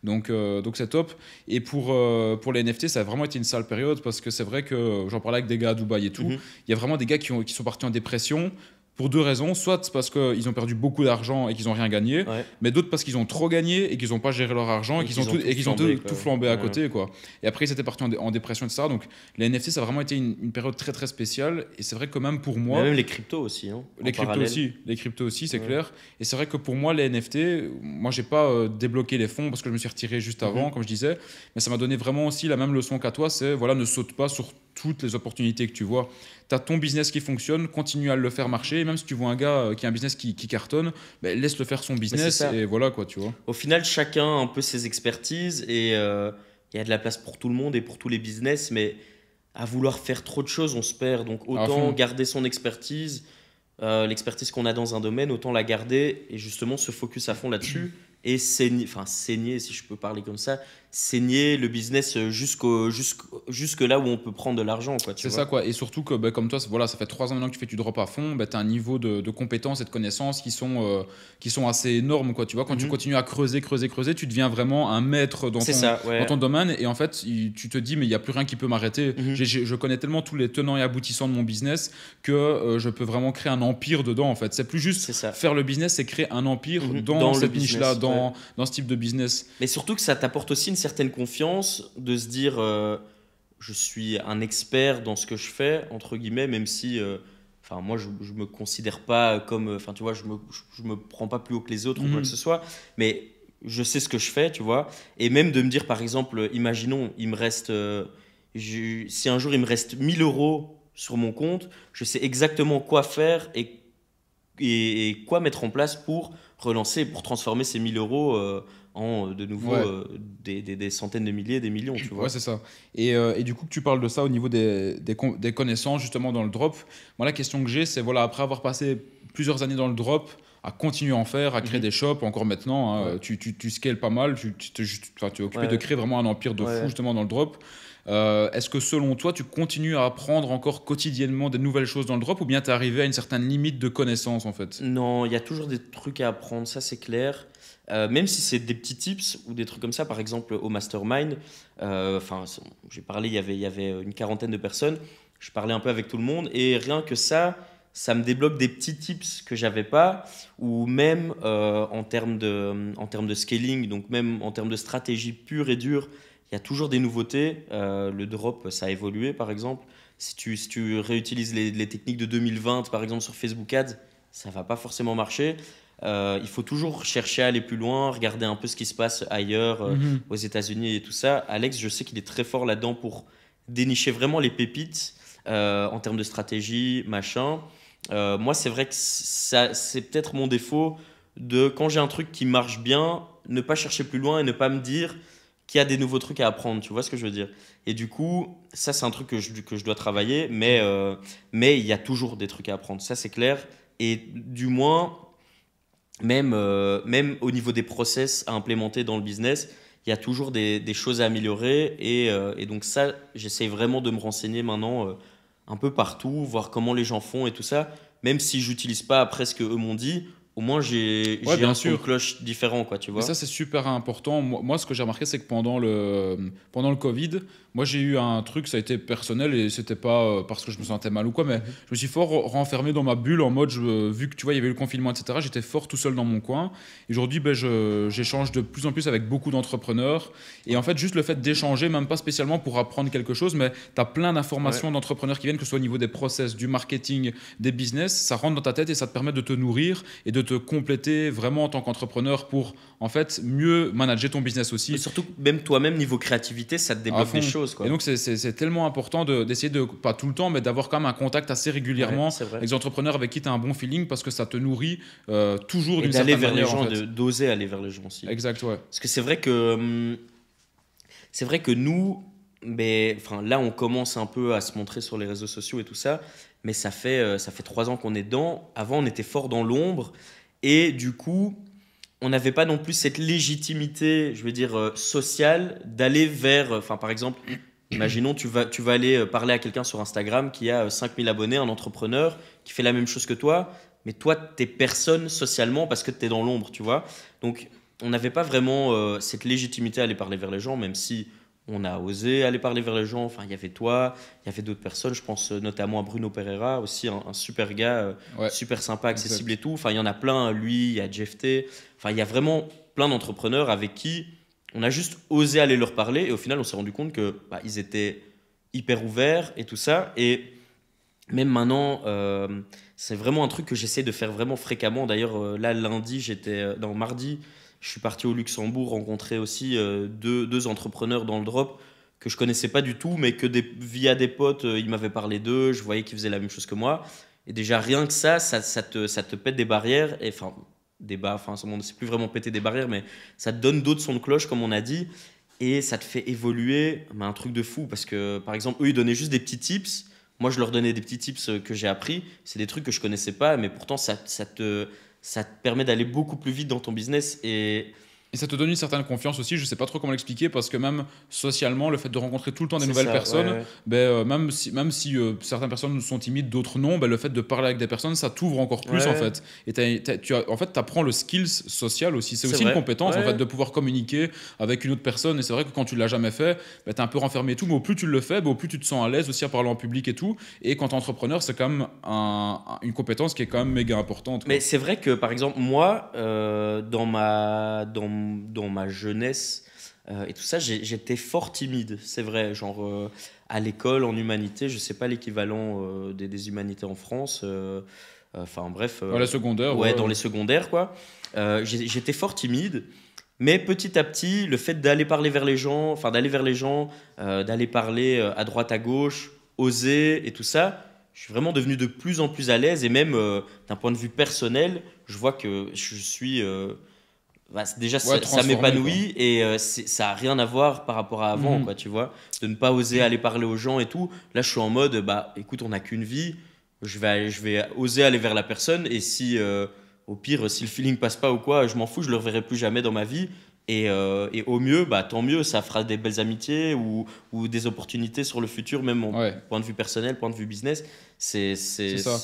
Donc euh, donc c'est top et pour les NFT ça a vraiment été une sale période parce que c'est vrai que j'en parlais avec des gars à Dubaï et tout, mhm. il y a vraiment des gars qui, qui sont partis en dépression pour deux raisons. Soit parce qu'ils ont perdu beaucoup d'argent et qu'ils n'ont rien gagné, mais d'autres parce qu'ils ont trop gagné et qu'ils n'ont pas géré leur argent et, qu'ils ont, tout, flambé, à côté. Quoi. Et après, ils étaient partis en, dépression de ça. Donc, les NFT, ça a vraiment été une, période très, très spéciale. Et c'est vrai que même pour moi. même les cryptos aussi. Hein, les, cryptos aussi les cryptos aussi, c'est clair. Et c'est vrai que pour moi, les NFT, moi, j'ai pas euh, débloqué les fonds parce que je me suis retiré juste avant, mhm. comme je disais. Mais ça m'a donné vraiment aussi la même leçon qu'à toi c'est voilà, ne saute pas sur toutes les opportunités que tu vois. Tu as ton business qui fonctionne, continue à le faire marcher. même si tu vois un gars euh, qui a un business qui, cartonne, ben, laisse le faire son business et voilà quoi, tu vois. Au final, chacun a un peu ses expertises et euh, il y a de la place pour tout le monde et pour tous les business. Mais à vouloir faire trop de choses, on se perd. Donc autant garder son expertise, euh, l'expertise qu'on a dans un domaine, autant la garder et justement se focus à fond là-dessus. *clears throat* et enfin saigner si je peux parler comme ça, saigner le business euh, jusqu'au jusque là où on peut prendre de l'argent quoi c'est ça quoi et surtout que bah, comme toi voilà ça fait trois ans maintenant que tu fais tu drop à fond bah, tu as un niveau de, de, compétences et de connaissances qui sont euh, qui sont assez énormes quoi tu vois quand tu mhm. continues à creuser creuser creuser tu deviens vraiment un maître dans ton, dans ton domaine et en fait tu te dis mais il y a plus rien qui peut m'arrêter mhm. je connais tellement tous les tenants et aboutissants de mon business que euh, je peux vraiment créer un empire dedans en fait c'est plus juste faire le business c'est créer un empire mhm. dans, cette niche là dans, dans ce type de business mais surtout que ça t'apporte aussi une certaine confiance de se dire euh, je suis un expert dans ce que je fais, entre guillemets, même si. Euh, enfin, moi, je, me considère pas comme. Enfin, tu vois, je me, me prends pas plus haut que les autres ou quoi mhm. que ce soit. Mais je sais ce que je fais, tu vois. Et même de me dire, par exemple, imaginons, il me reste. Euh, si un jour il me reste 1000 euros sur mon compte, je sais exactement quoi faire et et, quoi mettre en place pour relancer, pour transformer ces 1000 euros euh, en euh, de nouveau euh, des, centaines de milliers, des millions, tu vois. Ouais, c'est ça. Et, du coup, que tu parles de ça au niveau des, connaissances, justement, dans le drop. Moi, la question que j'ai, c'est voilà, après avoir passé plusieurs années dans le drop, à continuer à en faire, à créer mhm. des shops, encore maintenant, hein, tu, scales pas mal, tu, tu, tu es occupé de créer vraiment un empire de fou, justement, dans le drop. Euh, est-ce que selon toi, tu continues à apprendre encore quotidiennement des nouvelles choses dans le drop ou bien tu arrivé à une certaine limite de connaissance en fait Non, il y a toujours des trucs à apprendre, ça c'est clair. Euh, même si c'est des petits tips ou des trucs comme ça, par exemple au mastermind, euh, enfin, j'ai parlé, il y avait, une quarantaine de personnes, je parlais un peu avec tout le monde et rien que ça, ça me débloque des petits tips que j'avais pas ou même en termes de, en termes de scaling, donc même en termes de stratégie pure et dure, il y a toujours des nouveautés. Euh, le drop, ça a évolué, par exemple. Si tu, si tu réutilises les, techniques de 2020, par exemple, sur Facebook Ads, ça va pas forcément marcher. Euh, il faut toujours chercher à aller plus loin, regarder un peu ce qui se passe ailleurs, euh, mhm. aux États-Unis et tout ça. Alex, je sais qu'il est très fort là-dedans pour dénicher vraiment les pépites en termes de stratégie, machin. moi, c'est vrai que c'est peut-être mon défaut de quand j'ai un truc qui marche bien, ne pas chercher plus loin et ne pas me dire y a des nouveaux trucs à apprendre, tu vois ce que je veux dire Et du coup, ça c'est un truc que je, que je dois travailler, mais euh, mais il y a toujours des trucs à apprendre, ça c'est clair. Et du moins, même, euh, même au niveau des process à implémenter dans le business, il y a toujours des, des choses à améliorer. Et, euh, et donc ça, j'essaie vraiment de me renseigner maintenant un peu partout, voir comment les gens font et tout ça, même si j'utilise pas après ce eux m'ont dit au moins j'ai un sûr. cloche différent quoi tu vois ça c'est super important moi, moi ce que j'ai remarqué c'est que pendant le pendant le covid moi, j'ai eu un truc, ça a été personnel et c'était pas euh, parce que je me sentais mal ou quoi, mais mhm. je me suis fort renfermé dans ma bulle en mode, je, euh, vu que tu vois, il y avait eu le confinement, etc., j'étais fort tout seul dans mon coin. Et aujourd'hui, ben, j'échange de plus en plus avec beaucoup d'entrepreneurs. Et en fait, juste le fait d'échanger, même pas spécialement pour apprendre quelque chose, mais tu as plein d'informations d'entrepreneurs qui viennent, que ce soit au niveau des process, du marketing, des business, ça rentre dans ta tête et ça te permet de te nourrir et de te compléter vraiment en tant qu'entrepreneur pour, en fait, mieux manager ton business aussi. Mais surtout, même toi-même, niveau créativité, ça te débloque des choses. Et donc, c'est tellement important d'essayer de, pas tout le temps, mais d'avoir quand même un contact assez régulièrement avec des entrepreneurs avec qui tu as un bon feeling parce que ça te nourrit euh, toujours d'une certaine manière. D'aller vers les gens, d'oser aller vers les gens aussi. Exact, ouais. Parce que c'est vrai que. Hum, c'est vrai que nous, mais enfin là on commence un peu à se montrer sur les réseaux sociaux et tout ça mais ça fait euh, ça fait trois ans qu'on est dedans avant on était fort dans l'ombre et du coup on n'avait pas non plus cette légitimité, je veux dire, euh, sociale d'aller vers, euh, enfin, par exemple, *clears throat* imaginons, tu vas, tu vas aller euh, parler à quelqu'un sur Instagram qui a 5000 abonnés, un entrepreneur, qui fait la même chose que toi, mais toi, tu es personne socialement parce que tu es dans l'ombre, tu vois. Donc, on n'avait pas vraiment cette légitimité à aller parler vers les gens, même si on a osé aller parler vers les gens. Enfin, il y avait toi, il y avait d'autres personnes. Je pense euh, notamment à Bruno Pereira, aussi un, super gars, euh, super sympa, accessible et tout. Enfin, il y en a plein. Lui, il y a Jeff T. Enfin, il y a vraiment plein d'entrepreneurs avec qui on a juste osé aller leur parler. Et au final, on s'est rendu compte que bah, ils étaient hyper ouverts et tout ça. Et même maintenant, euh, c'est vraiment un truc que j'essaie de faire vraiment fréquemment. D'ailleurs, là, lundi, j'étais. dans mardi, je suis parti au Luxembourg rencontrer aussi euh, deux, deux, entrepreneurs dans le drop que je connaissais pas du tout, mais que via des potes, euh, ils m'avaient parlé d'eux, je voyais qu'ils faisaient la même chose que moi. Et déjà, rien que ça, ça, te, ça te pète des barrières, et enfin, débat, enfin, ce monde, c'est plus vraiment péter des barrières, mais ça te donne d'autres sons de cloche, comme on a dit, et ça te fait évoluer mais un truc de fou. Parce que, par exemple, eux, ils donnaient juste des petits tips. Moi, je leur donnais des petits tips euh, que j'ai appris. C'est des trucs que je connaissais pas, mais pourtant, ça, ça te, ça te permet d'aller beaucoup plus vite dans ton business et et ça te donne une certaine confiance aussi. Je sais pas trop comment l'expliquer parce que même socialement, le fait de rencontrer tout le temps des nouvelles personnes, ben, euh, même si, même si euh, certaines personnes sont timides, d'autres non, ben, le fait de parler avec des personnes, ça t'ouvre encore plus en fait. Et tu en fait, apprends le skills social aussi. C'est aussi une compétence en fait de pouvoir communiquer avec une autre personne. Et c'est vrai que quand tu l'as jamais fait, ben, tu es un peu renfermé et tout. Mais au plus tu le fais, ben, au plus tu te sens à l'aise aussi à parler en public et tout. Et quand es entrepreneur, c'est quand même une compétence qui est quand même méga importante. Mais c'est vrai que par exemple, moi, euh, dans ma. Dans dans ma jeunesse euh, et tout ça, j'étais fort timide, c'est vrai. Genre, euh, à l'école, en humanité, je ne sais pas l'équivalent euh, des, humanités en France. Enfin, bref. dans la secondaire. Ouais, dans les secondaires, quoi. j'étais fort timide. Mais petit à petit, le fait d'aller parler vers les gens, enfin d'aller vers les gens, d'aller parler à droite à gauche, oser et tout ça, je suis vraiment devenu de plus en plus à l'aise et même d'un point de vue personnel, je vois que je suis bah, déjà ça, m'épanouit et euh, ça a rien à voir par rapport à avant mhm. quoi tu vois de ne pas oser aller parler aux gens et tout là je suis en mode bah écoute on n'a qu'une vie je vais je vais oser aller vers la personne et si euh, au pire si le feeling passe pas ou quoi je m'en fous je le reverrai plus jamais dans ma vie et, euh, et, au mieux bah tant mieux ça fera des belles amitiés ou, ou des opportunités sur le futur même point de vue personnel point de vue business c'est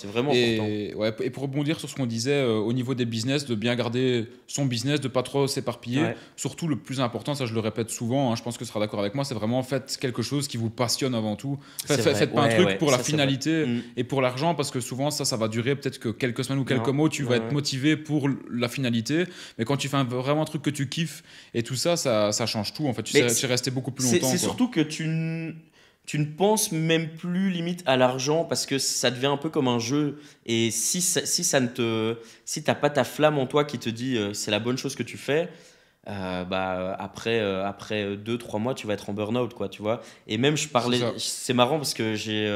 vraiment et, important. et pour rebondir sur ce qu'on disait euh, au niveau des business, de bien garder son business, de pas trop s'éparpiller. Surtout, le plus important, ça je le répète souvent, hein, je pense que tu seras d'accord avec moi, c'est vraiment faites quelque chose qui vous passionne avant tout. Faites, pas un truc pour la finalité mm. et pour l'argent, parce que souvent, ça, ça va durer peut-être que quelques semaines ou quelques mois, tu vas être motivé pour la finalité. Mais quand tu fais un, vraiment un truc que tu kiffes et tout ça, ça, ça change tout. En fait, tu, tu es resté beaucoup plus longtemps. C'est surtout que tu tu ne penses même plus limite à l'argent parce que ça devient un peu comme un jeu. Et si ça, si ça ne te, si t'as pas ta flamme en toi qui te dit euh, c'est la bonne chose que tu fais, euh, bah euh, après après deux trois mois tu vas être en burn-out quoi, tu vois. Et même je parlais, c'est marrant parce que j'ai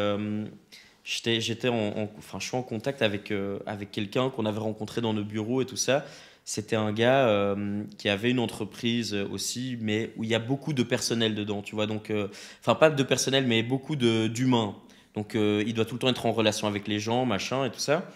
j'étais en, enfin je suis en contact avec avec quelqu'un qu'on avait rencontré dans nos bureaux et tout ça c'était un gars euh, qui avait une entreprise euh, aussi, mais où il y a beaucoup de personnel dedans, tu vois. Donc, euh, enfin, pas de personnel, mais beaucoup d'humains. Donc, il doit tout le temps être en relation avec les gens, machin et tout ça.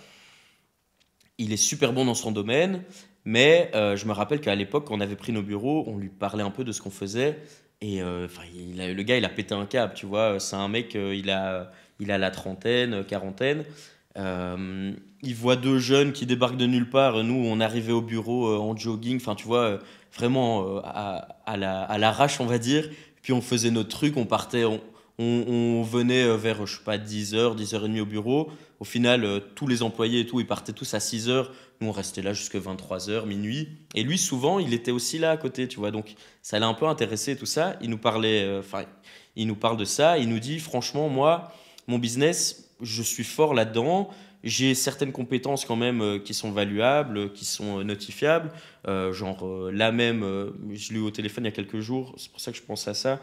Il est super bon dans son domaine, mais je me rappelle qu'à l'époque, quand on avait pris nos bureaux, on lui parlait un peu de ce qu'on faisait. Et le gars, il a pété un câble, tu vois. C'est un mec, il a la trentaine, quarantaine. Euh, il voit deux jeunes qui débarquent de nulle part. Nous, on arrivait au bureau euh, en jogging, enfin, tu vois, euh, vraiment à, à l'arrache, on va dire. Puis on faisait notre truc, on partait, on, on, venait vers, je sais pas, 10h, 10h30 au bureau. Au final, tous les employés et tout, ils partaient tous à 6h. Nous, on restait là jusqu'à 23h, minuit. Et lui, souvent, il était aussi là à côté, tu vois. Donc, ça l'a un peu intéressé, tout ça. Il nous parlait, enfin, il nous parle de ça. Il nous dit, franchement, moi, mon business, je suis fort là-dedans. J'ai certaines compétences quand même euh, qui sont valuables, qui sont euh, notifiables. Euh, genre là même, je l'ai eu au téléphone il y a quelques jours, c'est pour ça que je pense à ça.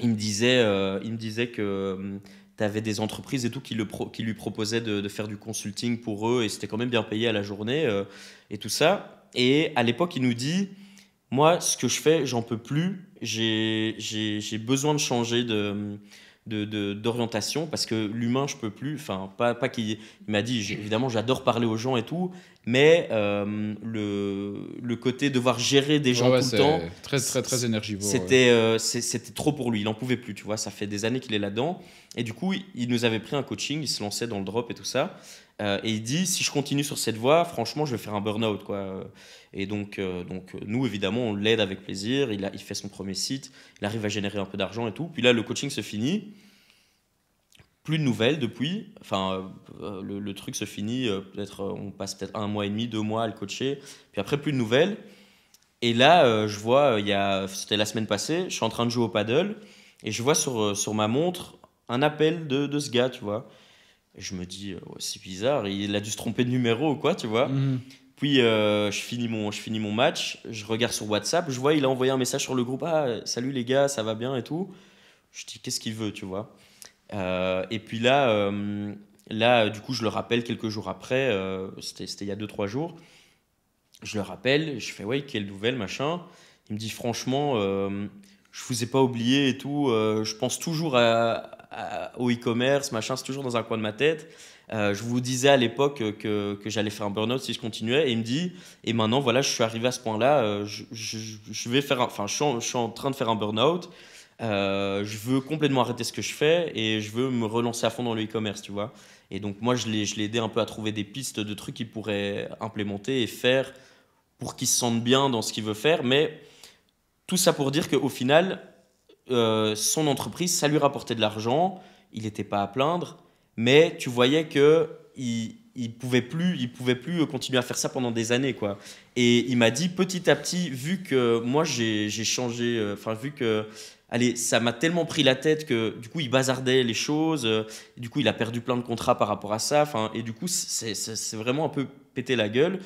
Il me disait, il me disait que tu avais des entreprises et tout qui, le qui lui proposaient de, faire du consulting pour eux et c'était quand même bien payé à la journée et tout ça. Et à l'époque, il nous dit, moi, ce que je fais, j'en peux plus, j'ai besoin de changer de d'orientation de, parce que l'humain je peux plus enfin pas pas qu'il m'a dit évidemment j'adore parler aux gens et tout mais euh, le, le côté devoir gérer des gens tout le temps très très très énergivore c'était euh, c'était trop pour lui il en pouvait plus tu vois ça fait des années qu'il est là-dedans et du coup il nous avait pris un coaching il se lançait dans le drop et tout ça euh, et il dit, si je continue sur cette voie, franchement, je vais faire un burn-out. Quoi. Et donc, euh, donc, euh, nous, évidemment, on l'aide avec plaisir. Il, fait son premier site, il arrive à générer un peu d'argent et tout. Puis là, le coaching se finit. Plus de nouvelles depuis. Enfin, le, truc se finit. peut-être, on passe peut-être un mois et demi, deux mois à le coacher. Puis après, plus de nouvelles. Et là, je vois, y a, c'était la semaine passée, je suis en train de jouer au paddle. Et je vois sur, sur ma montre un appel de, de ce gars, tu vois je me dis, euh, c'est bizarre, il a dû se tromper de numéro ou quoi, tu vois. Mhm. Puis euh, je, finis mon, je finis mon match, je regarde sur WhatsApp, je vois, il a envoyé un message sur le groupe, ah, salut les gars, ça va bien et tout. Je dis, qu'est-ce qu'il veut, tu vois. Euh, et puis là, là, du coup, je le rappelle quelques jours après, c'était il y a 2-3 jours. Je le rappelle, je fais, ouais, quelle nouvelle, machin. Il me dit, franchement, je vous ai pas oublié et tout, je pense toujours à, euh, au e-commerce, machin, c'est toujours dans un coin de ma tête. Euh, je vous disais à l'époque que, que j'allais faire un burn-out si je continuais, et il me dit, et maintenant, voilà, je suis arrivé à ce point-là, euh, je, je, vais faire, enfin, je suis, en, train de faire un burn-out, je veux complètement arrêter ce que je fais, et je veux me relancer à fond dans le e-commerce, tu vois. Et donc, moi, je l'ai, je l'ai aidé un peu à trouver des pistes de trucs qu'il pourrait implémenter et faire pour qu'il se sente bien dans ce qu'il veut faire, mais tout ça pour dire qu'au final, euh, son entreprise, ça lui rapportait de l'argent, il n'était pas à plaindre, mais tu voyais que il, pouvait plus, il pouvait plus euh, continuer à faire ça pendant des années, quoi. Et il m'a dit petit à petit, vu que moi j'ai changé, euh, enfin vu que allez, ça m'a tellement pris la tête que du coup, il bazardait les choses. du coup, il a perdu plein de contrats par rapport à ça. et du coup, c'est vraiment un peu pété la gueule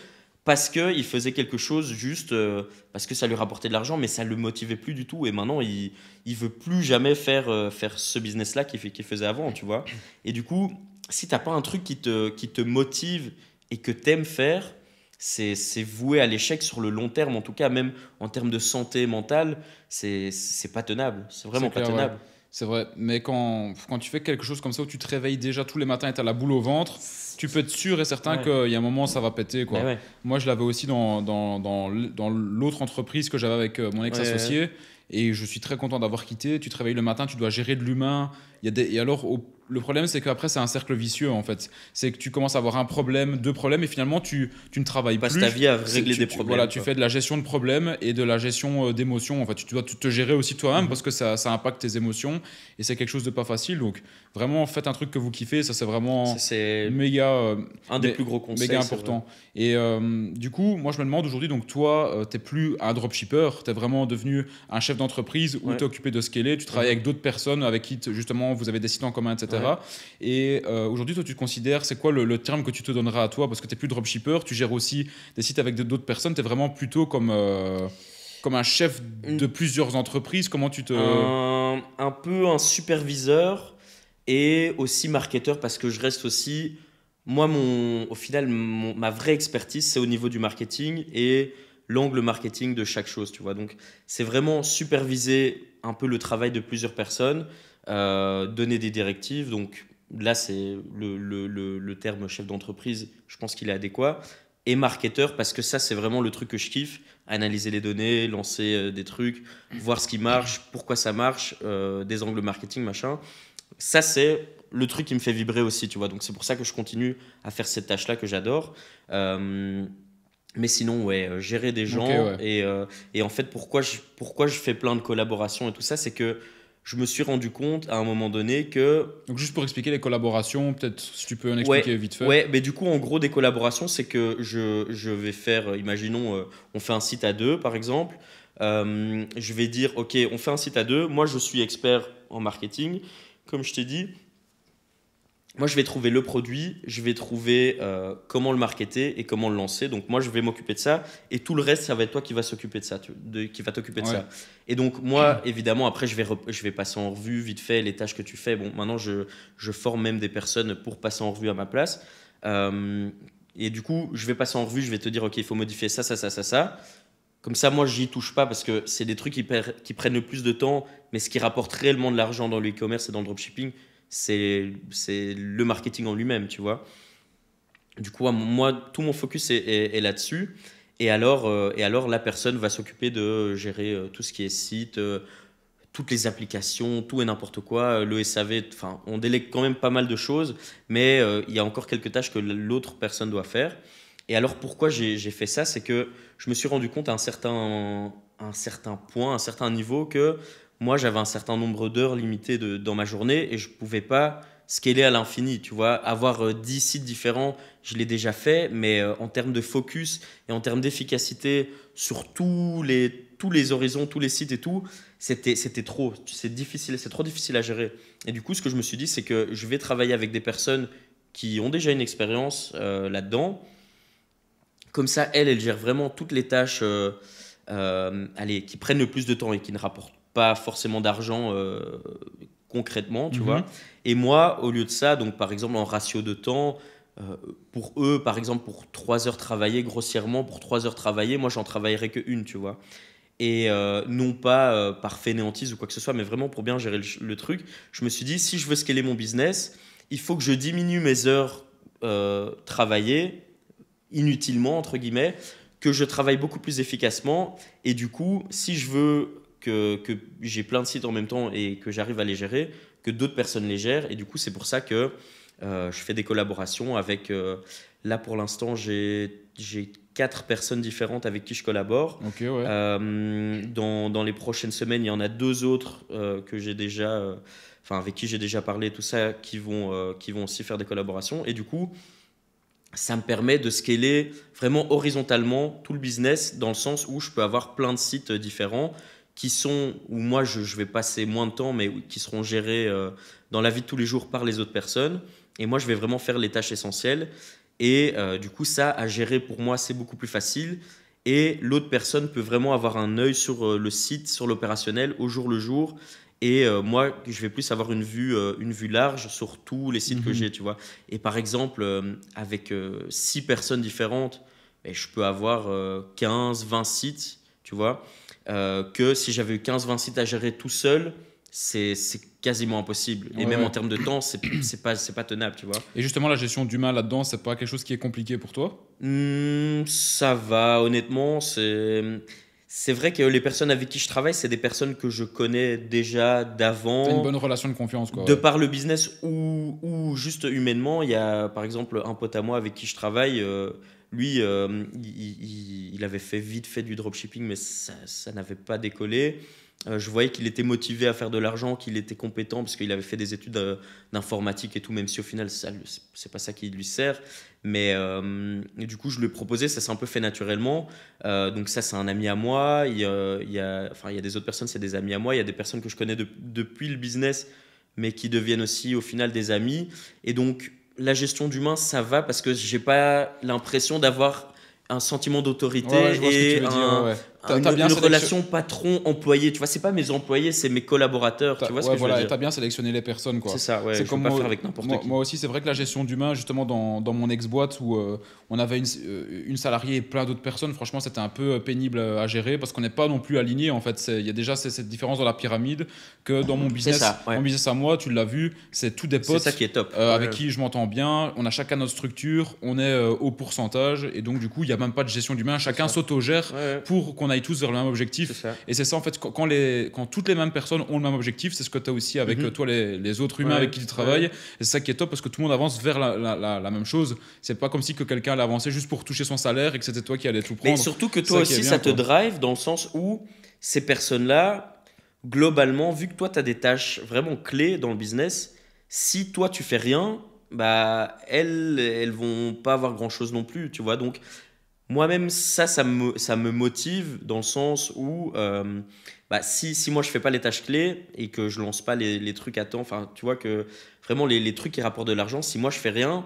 parce qu'il faisait quelque chose juste euh, parce que ça lui rapportait de l'argent, mais ça le motivait plus du tout. Et maintenant, il ne veut plus jamais faire, euh, faire ce business-là qu'il faisait avant, tu vois. Et du coup, si tu n'as pas un truc qui te, qui te motive et que tu faire, c'est voué à l'échec sur le long terme, en tout cas, même en termes de santé mentale, c'est pas tenable. C'est vraiment pas tenable. C'est vrai, mais quand, quand tu fais quelque chose comme ça où tu te réveilles déjà tous les matins et as la boule au ventre, tu peux être sûr et certain qu'il y a un moment ça va péter. Quoi. Moi je l'avais aussi dans, dans, dans, l'autre entreprise que j'avais avec euh, mon ex-associé et je suis très content d'avoir quitté. Tu te réveilles le matin, tu dois gérer de l'humain. Et alors au le problème, c'est qu'après, c'est un cercle vicieux, en fait. C'est que tu commences à avoir un problème, deux problèmes, et finalement, tu, tu ne travailles pas passes ta vie à régler des problèmes. Tu, voilà, tu fais de la gestion de problèmes et de la gestion euh, d'émotions. En fait, tu dois te gérer aussi toi-même mhm. parce que ça, ça, impacte tes émotions et c'est quelque chose de pas facile. Donc, Vraiment, faites un truc que vous kiffez. Ça, c'est vraiment c'est méga. Euh, un des, plus gros conseils. important. Et euh, du coup, moi, je me demande aujourd'hui, donc toi, tu euh, t'es plus un dropshipper, es vraiment devenu un chef d'entreprise où tu t'es occupé de scaler, tu travailles mhm. avec d'autres personnes avec qui, justement, vous avez des sites en commun, etc. Et euh, aujourd'hui, toi, tu te considères, c'est quoi le, terme que tu te donneras à toi Parce que t'es plus dropshipper, tu gères aussi des sites avec d'autres personnes, t'es vraiment plutôt comme comme un chef de plusieurs entreprises Comment tu te... un peu un superviseur et aussi marketeur parce que je reste aussi moi mon au final ma vraie expertise c'est au niveau du marketing et l'angle marketing de chaque chose tu vois donc c'est vraiment superviser un peu le travail de plusieurs personnes euh, donner des directives donc là c'est le, le, terme chef d'entreprise je pense qu'il est adéquat et marketeur parce que ça c'est vraiment le truc que je kiffe analyser les données lancer euh, des trucs voir ce qui marche pourquoi ça marche euh, des angles marketing machin ça, c'est le truc qui me fait vibrer aussi, tu vois. Donc, c'est pour ça que je continue à faire cette tâche-là que j'adore. Euh, mais sinon, ouais, euh, gérer des gens. Euh, et, en fait, pourquoi je, pourquoi je fais plein de collaborations et tout ça, c'est que je me suis rendu compte à un moment donné que. Donc, juste pour expliquer les collaborations, peut-être si tu peux en expliquer vite fait. Ouais, mais du coup, en gros, des collaborations, c'est que je, vais faire, imaginons, on fait un site à deux, par exemple. je vais dire, OK, on fait un site à deux. Moi, je suis expert en marketing comme je t'ai dit, moi, je vais trouver le produit, je vais trouver euh, comment le marketer et comment le lancer. Donc, moi, je vais m'occuper de ça. Et tout le reste, ça va être toi qui va s'occuper de ça, qui va t'occuper de ça. Et donc, moi, évidemment, après, je vais, je vais passer en revue vite fait les tâches que tu fais. Bon, maintenant, je, je forme même des personnes pour passer en revue à ma place. Euh, et du coup, je vais passer en revue, je vais te dire, OK, il faut modifier ça, ça, ça, ça, ça. Comme ça, moi, j'y touche pas parce que c'est des trucs qui, prennent le plus de temps, mais ce qui rapporte réellement de l'argent dans le commerce et dans le dropshipping, c'est le marketing en lui-même, tu vois. Du coup, moi, tout mon focus est, là-dessus. Et alors, euh, et alors, la personne va s'occuper de gérer euh, tout ce qui est site, euh, toutes les applications, tout et n'importe quoi, le SAV. Enfin, on délègue quand même pas mal de choses, mais il y a encore quelques tâches que l'autre personne doit faire. Et alors pourquoi j'ai fait ça C'est que je me suis rendu compte à un certain, un certain point, à un certain niveau, que moi j'avais un certain nombre d'heures limitées dans ma journée et je ne pouvais pas scaler à l'infini, tu vois. Avoir 10 euh, sites différents, je l'ai déjà fait, mais euh, en termes de focus et en termes d'efficacité sur tous les, tous les horizons, tous les sites et tout, c'était trop. C'est difficile, c'est trop difficile à gérer. Et du coup, ce que je me suis dit, c'est que je vais travailler avec des personnes qui ont déjà une expérience euh, là-dedans comme ça, elle, elle gère vraiment toutes les tâches euh, euh, allez, qui prennent le plus de temps et qui ne rapportent pas forcément d'argent euh, concrètement, tu mhm. vois. Et moi, au lieu de ça, donc par exemple en ratio de temps, pour eux, par exemple, pour trois heures travaillées, grossièrement, pour trois heures travaillées, moi, j'en travaillerais que une, tu vois. Et non pas par fainéantise ou quoi que ce soit, mais vraiment pour bien gérer le, le, truc, je me suis dit, si je veux scaler mon business, il faut que je diminue mes heures travaillées inutilement, entre guillemets, que je travaille beaucoup plus efficacement. Et du coup, si je veux que, j'ai plein de sites en même temps et que j'arrive à les gérer, que d'autres personnes les gèrent. Et du coup, c'est pour ça que euh, je fais des collaborations avec. Euh, là, pour l'instant, j'ai quatre personnes différentes avec qui je collabore. Euh, dans, dans, les prochaines semaines, il y en a deux autres que j'ai déjà. Enfin, avec qui j'ai déjà parlé, tout ça, qui vont, qui vont aussi faire des collaborations. Et du coup, ça me permet de scaler vraiment horizontalement tout le business dans le sens où je peux avoir plein de sites euh, différents qui sont, où moi je, vais passer moins de temps, mais qui seront gérés euh, dans la vie de tous les jours par les autres personnes. Et moi, je vais vraiment faire les tâches essentielles. Et euh, du coup, ça, à gérer pour moi, c'est beaucoup plus facile. Et l'autre personne peut vraiment avoir un œil sur le site, sur l'opérationnel, au jour le jour, et euh, moi, je vais plus avoir une vue, euh, une vue large sur tous les sites que mhm. j'ai, tu vois. Et par exemple, euh, avec six personnes différentes, ben, je peux avoir 15, 20 sites, tu vois. que si j'avais eu 15, 20 sites à gérer tout seul, c'est quasiment impossible. et même en termes de temps, c'est *clears throat* pas, pas tenable, tu vois. Et justement, la gestion du mal là-dedans, c'est pas quelque chose qui est compliqué pour toi mmh, Ça va, honnêtement, c'est c'est vrai que les personnes avec qui je travaille, c'est des personnes que je connais déjà d'avant. une bonne relation de confiance, quoi. De par le business ou, juste humainement. Il y a, par exemple, un pote à moi avec qui je travaille. Euh, lui, euh, il, avait fait vite fait du dropshipping, mais ça, n'avait pas décollé. Euh, je voyais qu'il était motivé à faire de l'argent, qu'il était compétent parce qu'il avait fait des études d'informatique et tout, même si au final, ce n'est pas ça qui lui sert. Mais euh, du coup, je lui ai proposé, ça s'est un peu fait naturellement. Euh, donc ça, c'est un ami à moi. Il, y a, enfin, il y a des autres personnes, c'est des amis à moi. Il y a des personnes que je connais depuis le business, mais qui deviennent aussi au final des amis. Et donc, la gestion d'humain, ça va parce que j'ai pas l'impression d'avoir un sentiment d'autorité et ouais une, relation patron-employé. Tu vois, c'est pas mes employés, c'est mes collaborateurs. Tu vois ce que je veux dire. As bien sélectionné les personnes, quoi. C'est ça. Ouais, c'est comme moi, faire avec n'importe moi, moi, aussi, c'est vrai que la gestion d'humain justement, dans, dans mon ex-boîte où euh, on avait une, euh, une, salariée et plein d'autres personnes, franchement, c'était un peu euh, pénible à gérer parce qu'on n'est pas non plus aligné. En fait, il y a déjà cette différence dans la pyramide que dans mon business, ça, mon business à moi, tu l'as vu, c'est tous des potes. ça qui est top. avec qui je m'entends bien. On a chacun notre structure, on est au pourcentage et donc du coup, il y a même pas de gestion d'humain. Chacun s'autogère pour qu'on ait tous vers le même objectif. Et c'est ça, en fait, quand, les, quand toutes les mêmes personnes ont le même objectif, c'est ce que tu as aussi avec mhm. euh, toi, les, les, autres humains avec qui tu travailles. C'est ça qui est top parce que tout le monde avance vers la, la, même chose. C'est pas comme si que quelqu'un allait avancer juste pour toucher son salaire et que c'était toi qui allais tout prendre. Mais surtout que toi aussi, ça te drive dans le sens où ces personnes-là, globalement, vu que toi, tu as des tâches vraiment clés dans le business, si toi, tu fais rien, bah elles, elles vont pas avoir grand-chose non plus, tu vois. Donc, moi-même, ça, ça me, motive dans le sens où euh, bah, si, si moi je fais pas les tâches clés et que je lance pas les, trucs à temps, enfin, tu vois que vraiment les, trucs qui rapportent de l'argent, si moi je fais rien,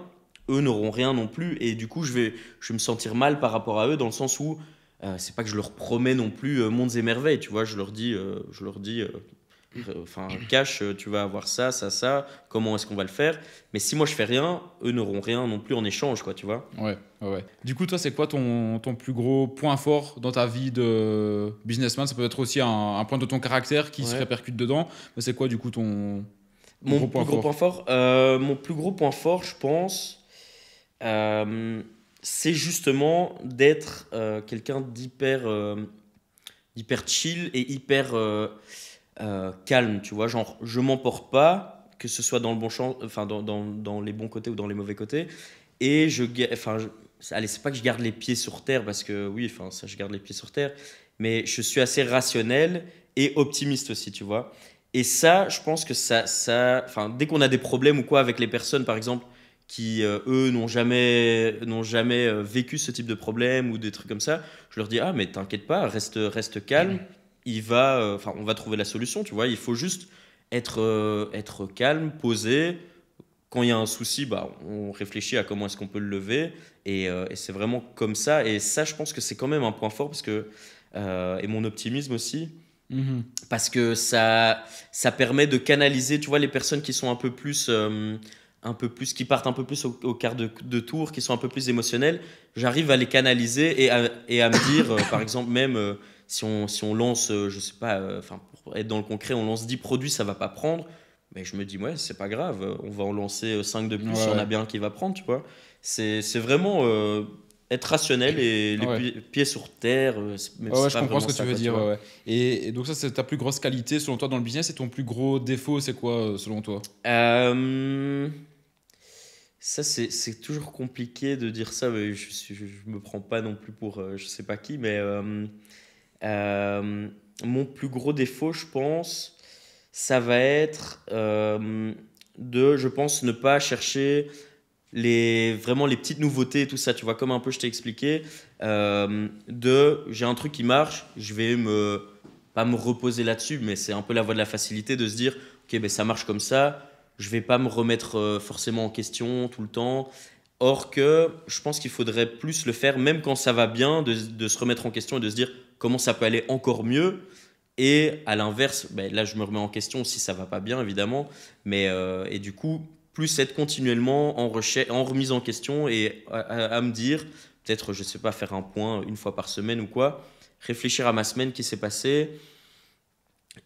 eux n'auront rien non plus et du coup je vais, je vais me sentir mal par rapport à eux dans le sens où euh, c'est pas que je leur promets non plus euh, mondes et merveilles, tu vois, je leur dis, je leur dis euh, enfin, cash, euh, tu vas avoir ça, ça, ça, comment est-ce qu'on va le faire Mais si moi je fais rien, eux n'auront rien non plus en échange, quoi, tu vois Ouais, ouais. Du coup, toi, c'est quoi ton, ton, plus gros point fort dans ta vie de businessman Ça peut être aussi un, point de ton caractère qui se répercute dedans, mais c'est quoi, du coup, ton, plus gros point fort euh, Mon plus gros point fort, je pense, c'est justement d'être quelqu'un d'hyper hyper chill et hyper euh, calme, tu vois, genre je m'emporte pas, que ce soit dans le bon champ, enfin dans, les bons côtés ou dans les mauvais côtés, et je, enfin, allez, c'est pas que je garde les pieds sur terre parce que oui, enfin ça, je garde les pieds sur terre, mais je suis assez rationnel et optimiste aussi, tu vois. Et ça, je pense que ça, ça, enfin dès qu'on a des problèmes ou quoi avec les personnes, par exemple qui euh, eux n'ont jamais euh, vécu ce type de problème ou des trucs comme ça, je leur dis ah mais t'inquiète pas, reste reste calme va, euh, enfin, on va trouver la solution, tu vois. Il faut juste être, euh, être calme, posé. Quand il y a un souci, bah, on réfléchit à comment est-ce qu'on peut le lever. Et, euh, c'est vraiment comme ça. Et ça, je pense que c'est quand même un point fort parce que, et mon optimisme aussi, mm-hmm. Parce que ça, ça permet de canaliser, tu vois, les personnes qui sont un peu plus, un peu plus, qui partent un peu plus au, quart de, tour, qui sont un peu plus émotionnels J'arrive à les canaliser et à, me dire, par *coughs* exemple, même, si on, si on lance, euh, je sais pas, euh, enfin pour être dans le concret, on lance 10 produits, ça va pas prendre. Mais je me dis, ouais, c'est pas grave, euh, on va en lancer 5 de plus il y on a bien qui va prendre, tu vois. C'est vraiment être rationnel et les pieds sur terre. je comprends ce que tu veux dire. Et, donc ça, c'est ta plus grosse qualité selon toi dans le business et ton plus gros défaut, c'est quoi selon toi Ça, c'est toujours compliqué de dire ça. je, je, me prends pas non plus pour je je sais pas qui, mais euh, mon plus gros défaut, je pense, ça va être euh, de, je pense, ne pas chercher les, vraiment les petites nouveautés et tout ça. Tu vois, comme un peu je t'ai expliqué, euh, de j'ai un truc qui marche, je vais me, pas me reposer là-dessus, mais c'est un peu la voie de la facilité de se dire, ok, mais ben, ça marche comme ça, je vais pas me remettre forcément en question tout le temps. Or que je pense qu'il faudrait plus le faire, même quand ça va bien, de se remettre en question et de se dire comment ça peut aller encore mieux. Et à l'inverse, ben là je me remets en question si ça va pas bien évidemment, mais euh, et du coup plus être continuellement en, en remise en question et à, me dire peut-être je sais pas faire un point une fois par semaine ou quoi, réfléchir à ma semaine qui s'est passée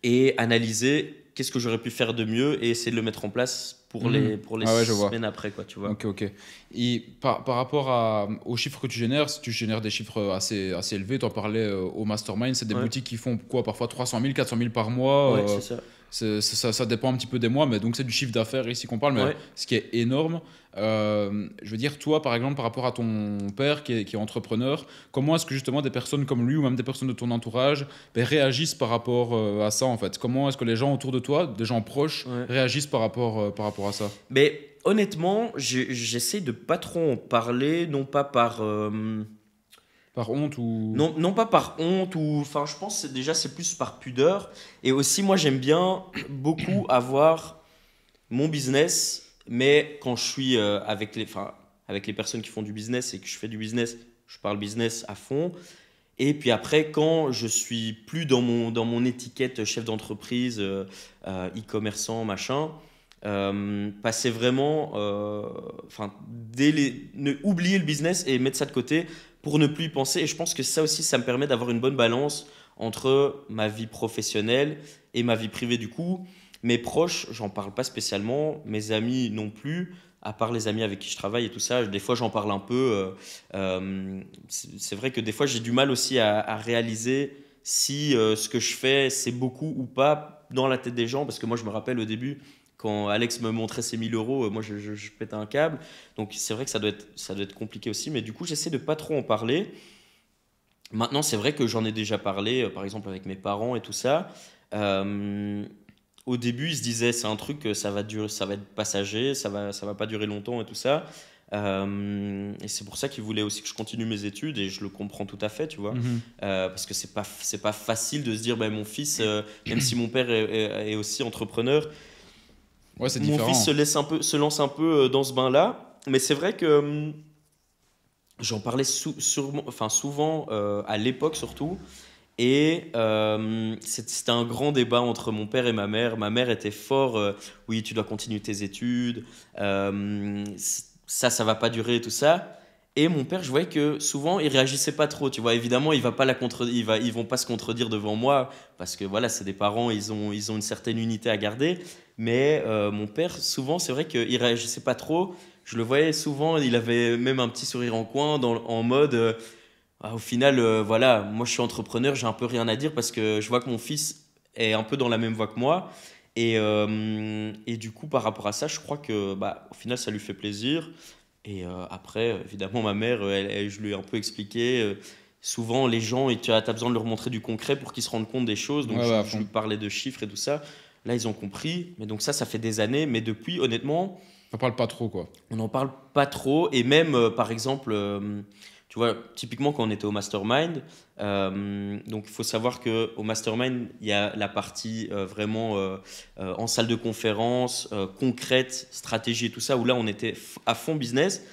et analyser qu'est-ce que j'aurais pu faire de mieux et essayer de le mettre en place pour mm. les, pour les ah semaines après, quoi, tu vois. Ok, ok. Et par, par rapport à, aux chiffres que tu génères, si tu génères des chiffres assez, assez élevés, tu en parlais euh, au Mastermind, c'est des boutiques qui font quoi Parfois 300 000, 400 000 par mois. Ouais, euh, c'est ça. Ça, dépend un petit peu des mois, mais donc c'est du chiffre d'affaires ici qu'on parle, mais ce qui est énorme. Euh, je veux dire, toi, par exemple, par rapport à ton père qui est, entrepreneur, comment est-ce que justement des personnes comme lui ou même des personnes de ton entourage ben, réagissent par rapport euh, à ça en fait Comment est-ce que les gens autour de toi, des gens proches, réagissent par rapport, euh, par rapport à ça Mais honnêtement, j'essaie de pas trop en parler, non pas par honte Non, non pas par honte ou. Enfin, je pense déjà c'est plus par pudeur. Et aussi, moi j'aime bien beaucoup *clears throat* avoir mon business, mais quand je suis euh, avec les, enfin, avec les personnes qui font du business et que je fais du business, je parle business à fond. Et puis après, quand je suis plus dans mon, dans mon étiquette chef d'entreprise, euh, euh, e-commerçant, machin, passer vraiment, enfin, oublier le business et mettre ça de côté pour ne plus y penser. Et je pense que ça aussi, ça me permet d'avoir une bonne balance entre ma vie professionnelle et ma vie privée du coup. Mes proches, j'en parle pas spécialement, mes amis non plus, à part les amis avec qui je travaille et tout ça. Des fois, j'en parle un peu. Euh, euh, c'est vrai que des fois, j'ai du mal aussi à, réaliser si euh, ce que je fais, c'est beaucoup ou pas dans la tête des gens, parce que moi, je me rappelle au début, quand Alex me montrait ses 1000 euros, euh, moi je, je, pétais un câble. Donc c'est vrai que ça doit, être, compliqué aussi, mais du coup j'essaie de pas trop en parler. Maintenant, c'est vrai que j'en ai déjà parlé, euh, par exemple avec mes parents et tout ça. Euh, au début, ils se disaient c'est un truc, ça va durer, ça va être passager, ça va, va pas durer longtemps et tout ça. et c'est pour ça qu'ils voulaient aussi que je continue mes études et je le comprends tout à fait, tu vois, mhm. parce que c'est pas, pas facile de se dire ben mon fils, même si mon père est aussi entrepreneur mon fils se, laisse un peu, lance un peu euh, dans ce bain-là. Mais c'est vrai que hum, j'en parlais souvent, euh, à l'époque surtout. Et hum, c'était un grand débat entre mon père et ma mère. Ma mère était fort, euh, oui, tu dois continuer tes études, euh, ça, ça va pas durer, tout ça. Et mon père, je voyais que souvent, il réagissait pas trop. Tu vois, évidemment, il va pas la contre, il va, vont pas se contredire devant moi parce que voilà, c'est des parents, ils ont, une certaine unité à garder. Mais euh, mon père, souvent, c'est vrai qu'il réagissait pas trop. Je le voyais souvent, il avait même un petit sourire en coin, en mode. Euh, ah, au final, euh, voilà, moi je suis entrepreneur, j'ai un peu rien à dire parce que je vois que mon fils est un peu dans la même voie que moi. Et, du coup, par rapport à ça, je crois que bah, au final, ça lui fait plaisir. Et euh, après, évidemment, ma mère, euh, elle, je lui ai un peu expliqué. Euh, souvent, les gens, tu as, besoin de leur montrer du concret pour qu'ils se rendent compte des choses. Donc, je, lui parlais de chiffres et tout ça. Là, ils ont compris. Mais donc, ça, ça fait des années. Mais depuis, honnêtement. On n'en parle pas trop, quoi. On n'en parle pas trop. Et même, par exemple tu vois, typiquement quand on était au mastermind, euh, donc il faut savoir qu'au mastermind, il y a la partie euh, vraiment euh, en salle de conférence, concrète, stratégie et tout ça, où là on était à fond business.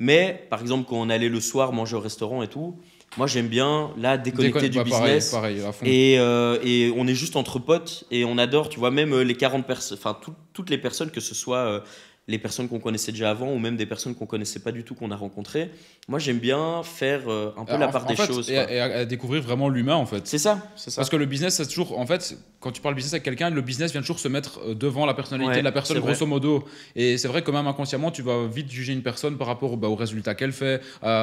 Mais par exemple, quand on allait le soir manger au restaurant et tout, moi j'aime bien là déconnecter du bah, business. Et, on est juste entre potes et on adore, tu vois, même les 40 personnes, enfin toutes les personnes, que ce soit les personnes qu'on connaissait déjà avant ou même des personnes qu'on connaissait pas du tout qu'on a rencontrées. Moi, j'aime bien faire euh, un peu la part des choses. Et, découvrir vraiment l'humain, en fait. C'est ça, c'est ça. Parce que le business, c'est toujours, en fait, quand tu parles business avec quelqu'un, le business vient toujours se mettre euh, devant la personnalité de la personne, grosso modo. Et c'est vrai que même inconsciemment, tu vas vite juger une personne par rapport au bah, résultat qu'elle fait,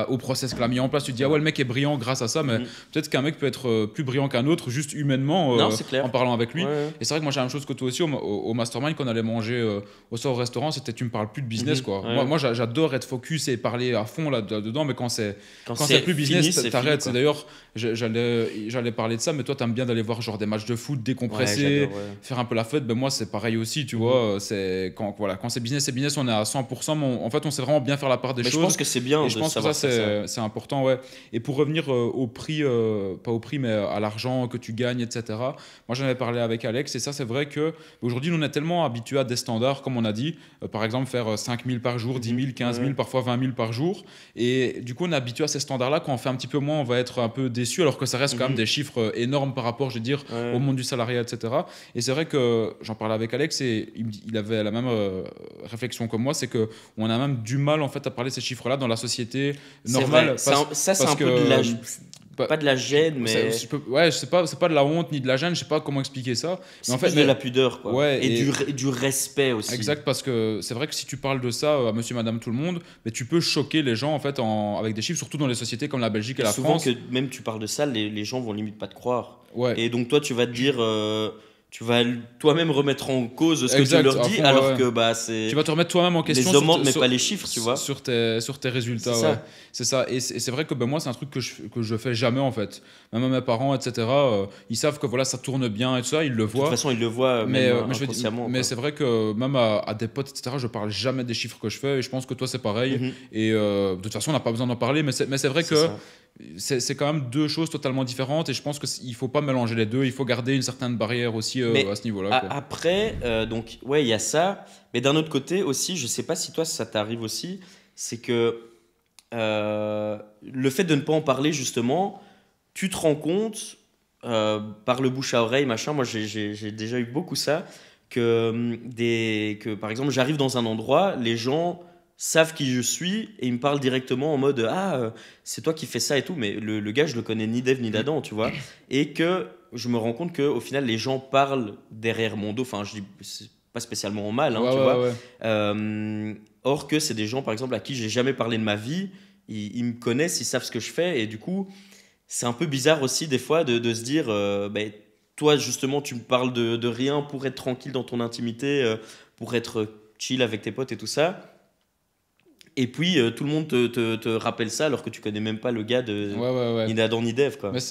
au process qu'elle a mis en place. Tu te dis, ah ouais, le mec est brillant grâce à ça, mais mm. peut-être qu'un mec peut être euh, plus brillant qu'un autre, juste humainement, en parlant avec lui. Et c'est vrai que moi, j'ai la même chose que toi aussi, au, mastermind qu'on allait manger au sort au restaurant, c'était tu me parles plus de business, mhm. quoi. Moi, j'adore être focus et parler à fond là-dedans, mais quand c'est quand, c'est plus business, t'arrêtes. D'ailleurs, J'allais parler de ça, mais toi, tu aimes bien d'aller voir genre des matchs de foot, décompresser, faire un peu la fête. Ben, moi, c'est pareil aussi, tu vois. Mhm. C'est quand voilà, quand c'est business, c'est business, on est à 100%. Mais en fait, on sait vraiment bien faire la part des mais ben, choses. Je pense que c'est bien. je pense que ça, c'est important, ouais. Et pour revenir euh, au prix, euh, pas au prix, mais à l'argent que tu gagnes, etc. Moi, j'en avais parlé avec Alex, et ça, c'est vrai que aujourd'hui, nous, on est tellement habitué à des standards, comme on a dit, euh, par exemple, faire 5000 par jour, 10 000, 15 000, parfois 20 000 par jour. Et du coup, on est habitué à ces standards-là. Quand on fait un petit peu moins, on va être un peu alors que ça reste quand même mhm. des chiffres euh, énormes par rapport, je veux dire, au monde du salariat, etc. Et c'est vrai que j'en parlais avec Alex et il, avait la même euh, réflexion que moi, c'est que on a même du mal en fait à parler ces chiffres-là dans la société normale. ça, c'est un peu de l'âge pas, de la gêne, mais. Je peux, ouais, c'est pas, pas de la honte ni de la gêne, je sais pas comment expliquer ça. Mais en fait, de la pudeur, quoi. Ouais, et, du, du, respect aussi. Exact, parce que c'est vrai que si tu parles de ça euh, à monsieur, madame, tout le monde, mais tu peux choquer les gens, en fait, avec des chiffres, surtout dans les sociétés comme la Belgique et, la souvent France. Souvent que même tu parles de ça, les, les gens vont limite pas te croire. Ouais. Et donc toi, tu vas te dire. Euh, tu vas toi-même remettre en cause ce que tu leur dis, alors que bah, c'est. Tu vas te remettre toi-même en question. Les mais sur, pas les chiffres, tu vois. Sur tes, sur tes résultats, c'est Ça. ça. Et c'est vrai que ben, moi, c'est un truc que je, que je fais jamais, en fait. Même à mes parents, etc., euh, ils savent que voilà, ça tourne bien et tout ça, ils le voient. De toute façon, ils le voient, mais, même, euh, euh, mais, mais c'est vrai que même à, des potes, etc., je parle jamais des chiffres que je fais, et je pense que toi, c'est pareil. Mm-hmm. Et de toute façon, on n'a pas besoin d'en parler, mais c'est vrai que c'est quand même deux choses totalement différentes et je pense qu'il ne faut pas mélanger les deux, il faut garder une certaine barrière aussi euh, à ce niveau-là. Après, euh, donc, ouais, il y a ça, mais d'un autre côté aussi, je ne sais pas si toi ça t'arrive aussi, c'est que euh, le fait de ne pas en parler justement, tu te rends compte par le bouche à oreille, machin, moi j'ai déjà eu beaucoup ça, que, hum, des, que par exemple j'arrive dans un endroit, les gens savent qui je suis et ils me parlent directement en mode ah euh, c'est toi qui fais ça et tout mais le, gars je le connais ni d'Eve ni d'Adam tu vois mm. et que je me rends compte que au final les gens parlent derrière mon dos enfin je dis pas spécialement en mal hein, tu vois euh, or que c'est des gens par exemple à qui j'ai jamais parlé de ma vie ils, me connaissent ils savent ce que je fais et du coup c'est un peu bizarre aussi des fois de, de se dire euh, ben, toi justement tu me parles de, de, rien pour être tranquille dans ton intimité pour être chill avec tes potes et tout ça et puis euh, tout le monde te, rappelle ça alors que tu connais même pas le gars de ouais, ouais, ouais. ni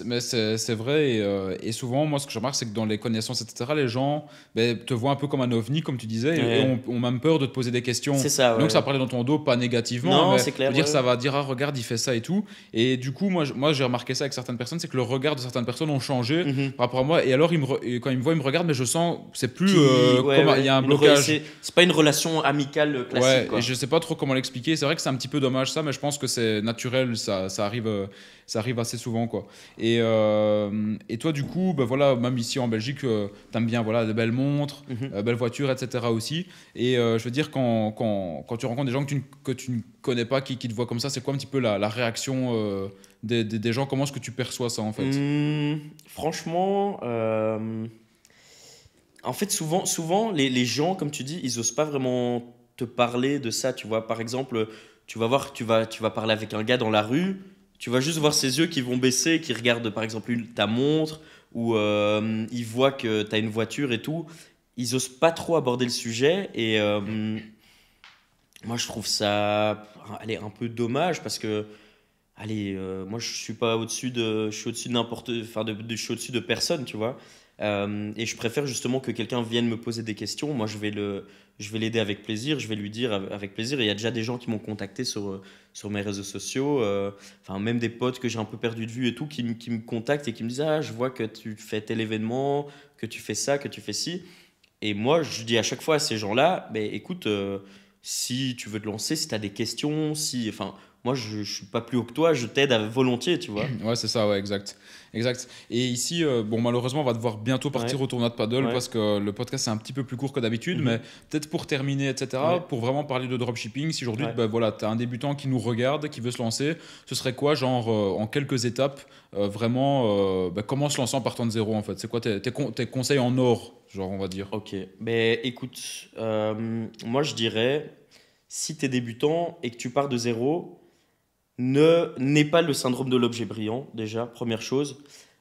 Mais c'est vrai. Euh, et, souvent, moi, ce que je remarque, c'est que dans les connaissances, etc., les gens ben, te voient un peu comme un ovni, comme tu disais, et, ont, même peur de te poser des questions. Ça, Donc ça parlait dans ton dos, pas négativement. Non, c'est clair. Dire, Ça va dire, ah, regarde, il fait ça et tout. Et du coup, moi, j'ai remarqué ça avec certaines personnes, c'est que le regard de certaines personnes ont changé mm-hmm. par rapport à moi. Et alors, quand ils me voient, ils me regardent, mais je sens, c'est plus. Euh, il y a un blocage. C'est pas une relation amicale classique. Quoi. Et je sais pas trop comment l'expliquer c'est vrai que c'est un petit peu dommage ça, mais je pense que c'est naturel, ça, arrive, euh, ça arrive assez souvent. Quoi. Et, euh, et toi, du coup, bah, voilà, même ici en Belgique, euh, tu aimes bien voilà, des belles montres, mhm. belles voitures, etc. aussi. Et je veux dire, quand, quand, quand, tu rencontres des gens que tu, que tu ne connais pas, qui, qui te voient comme ça, c'est quoi un petit peu la, la réaction des, des, gens Comment est-ce que tu perçois ça en fait mmh, Franchement en fait, souvent, souvent les, les, gens, comme tu dis, ils osent pas vraiment te parler de ça, tu vois. Par exemple, tu vas voir, tu vas, tu vas parler avec un gars dans la rue, tu vas juste voir ses yeux qui vont baisser, qui regardent par exemple ta montre, ou euh, ils voient que tu as une voiture et tout. Ils osent pas trop aborder le sujet et euh, moi je trouve ça allez, un peu dommage parce que allez, euh, moi je suis pas au-dessus de, je suis au-dessus n'importe, enfin de, je suis au-dessus de personne, tu vois. Euh, et je préfère justement que quelqu'un vienne me poser des questions. Moi, je vais le, je vais l'aider avec plaisir, je vais lui dire avec plaisir. il y a déjà des gens qui m'ont contacté sur, euh, sur mes réseaux sociaux, euh, enfin même des potes que j'ai un peu perdu de vue et tout, qui, me contactent et qui me disent Ah, je vois que tu fais tel événement, que tu fais ça, que tu fais ci. Et moi, je dis à chaque fois à ces gens-là Mais ben, écoute, euh, si tu veux te lancer, si tu as des questions, si. Enfin, moi je, je, suis pas plus haut que toi, je t'aide volontiers, tu vois. Ouais, c'est ça, ouais, exact. Exact. Et ici, euh, bon, malheureusement, on va devoir bientôt partir au tournoi de paddle parce que le podcast c'est un petit peu plus court que d'habitude, mhm. mais peut-être pour terminer, etc., pour vraiment parler de dropshipping, si aujourd'hui, ben, voilà, tu as un débutant qui nous regarde, qui veut se lancer, ce serait quoi, genre, euh, en quelques étapes, euh, vraiment, bah, comment se lancer en partant de zéro, en fait C'est quoi tes, conseils en or, genre, on va dire Ok. Mais écoute, moi je dirais, si tu es débutant et que tu pars de zéro, ne n'est pas le syndrome de l'objet brillant déjà première chose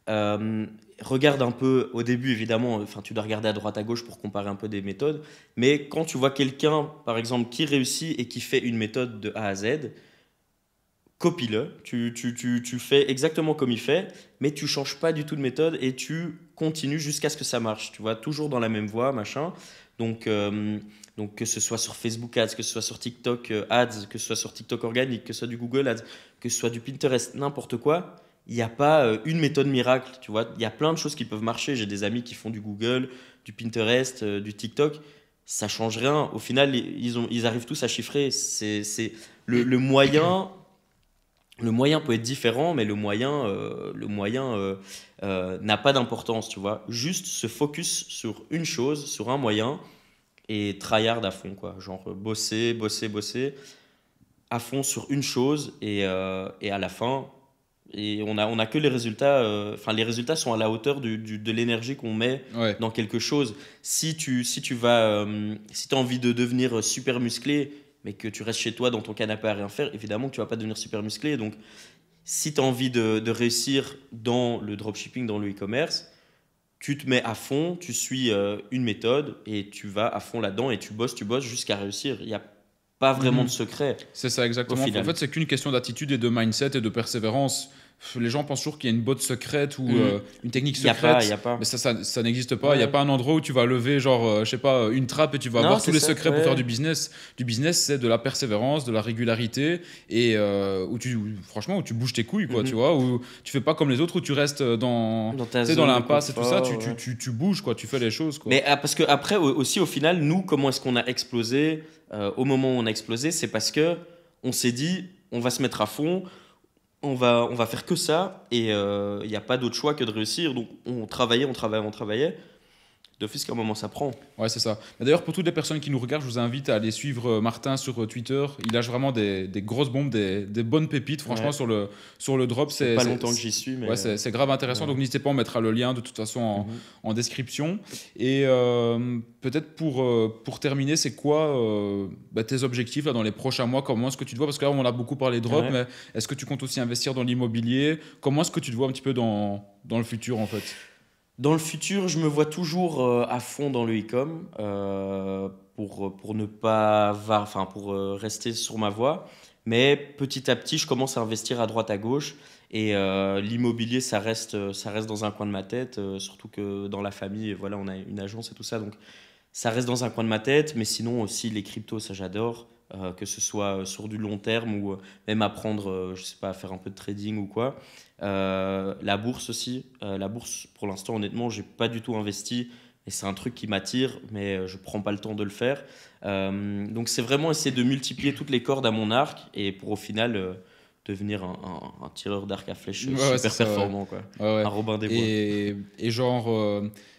euh, regarde un peu au début évidemment enfin tu dois regarder à droite à gauche pour comparer un peu des méthodes mais quand tu vois quelqu'un par exemple qui réussit et qui fait une méthode de A à Z copie-le tu, fais exactement comme il fait mais tu changes pas du tout de méthode et tu continues jusqu'à ce que ça marche tu vois toujours dans la même voie machin donc euh, donc que ce soit sur Facebook Ads, que ce soit sur TikTok euh, Ads, que ce soit sur TikTok organique, que ce soit du Google Ads, que ce soit du Pinterest, n'importe quoi, il n'y a pas euh, une méthode miracle, tu vois. Il y a plein de choses qui peuvent marcher. J'ai des amis qui font du Google, du Pinterest, euh, du TikTok. Ça change rien. Au final, ils, ils arrivent tous à chiffrer. C'est, le, moyen. Le moyen peut être différent, mais le moyen, le moyen n'a pas d'importance, tu vois. Juste se focus sur une chose, sur un moyen, et hard à fond, quoi. Genre euh, bosser, bosser, bosser à fond sur une chose et, euh, et à la fin, et on a, on a que les résultats, euh, enfin les résultats sont à la hauteur de l'énergie qu'on met dans quelque chose. Si tu, si tu vas, si as envie de devenir super musclé, mais que tu restes chez toi dans ton canapé à rien faire, évidemment que tu vas pas devenir super musclé. Donc si tu as envie de, de, réussir dans le dropshipping, dans le e-commerce, tu te mets à fond, tu suis euh, une méthode et tu vas à fond là-dedans et tu bosses, tu bosses jusqu'à réussir. Il n'y a pas vraiment mhm. de secret. C'est ça, exactement. En fait, c'est qu'une question d'attitude et de mindset et de persévérance les gens pensent toujours qu'il y a une botte secrète ou mm. euh, une technique secrète. Mais ça, ça, n'existe pas. Il y n'y a pas un endroit où tu vas lever, genre, euh, je sais pas, une trappe et tu vas avoir tous les secrets pour faire du business. Du business, c'est de la persévérance, de la régularité et euh, où tu, franchement, où tu bouges tes couilles, quoi, mm-hmm. tu vois, où tu fais pas comme les autres, où tu restes dans, dans, l'impasse et tout ça. Tu, bouges, quoi, tu fais les choses, Mais ah, parce que après, aussi, au final, nous, comment est-ce qu'on a explosé au moment où on a explosé C'est parce que on s'est dit, on va se mettre à fond on va, on va faire que ça et il euh, n'y a pas d'autre choix que de réussir. Donc on travaillait, on travaillait, on travaillait d'office qu'à un moment ça prend. Ouais, c'est ça. D'ailleurs, pour toutes les personnes qui nous regardent, je vous invite à aller suivre euh, Martin sur euh, Twitter. Il lâche vraiment des, grosses bombes, des, bonnes pépites, franchement, sur, le, sur le drop. C'est pas longtemps que j'y suis, mais. Ouais, c'est grave intéressant. Donc n'hésitez pas, on mettra le lien de toute façon en, mhm. description. Et euh, peut-être pour, pour terminer, c'est quoi bah, tes objectifs là, dans les prochains mois Comment est-ce que tu te vois Parce que on a beaucoup parlé drop, mais est-ce que tu comptes aussi investir dans l'immobilier Comment est-ce que tu te vois un petit peu dans, dans le futur en fait dans le futur, je me vois toujours euh, à fond dans le e-com euh, pour, pour ne pas enfin pour euh, rester sur ma voie. Mais petit à petit, je commence à investir à droite à gauche et l'immobilier, ça reste ça reste dans un coin de ma tête. surtout que dans la famille, voilà, on a une agence et tout ça, donc ça reste dans un coin de ma tête. Mais sinon aussi les cryptos, ça j'adore. que ce soit sur du long terme ou même apprendre, je sais pas, à faire un peu de trading ou quoi. Euh, la bourse aussi. Euh, la bourse, pour l'instant, honnêtement, je n'ai pas du tout investi. Et c'est un truc qui m'attire, mais euh, je ne prends pas le temps de le faire. donc c'est vraiment essayer de multiplier toutes les cordes à mon arc et pour au final devenir un, tireur d'arc à flèche super performant, un Robin des Bois. Et, genre,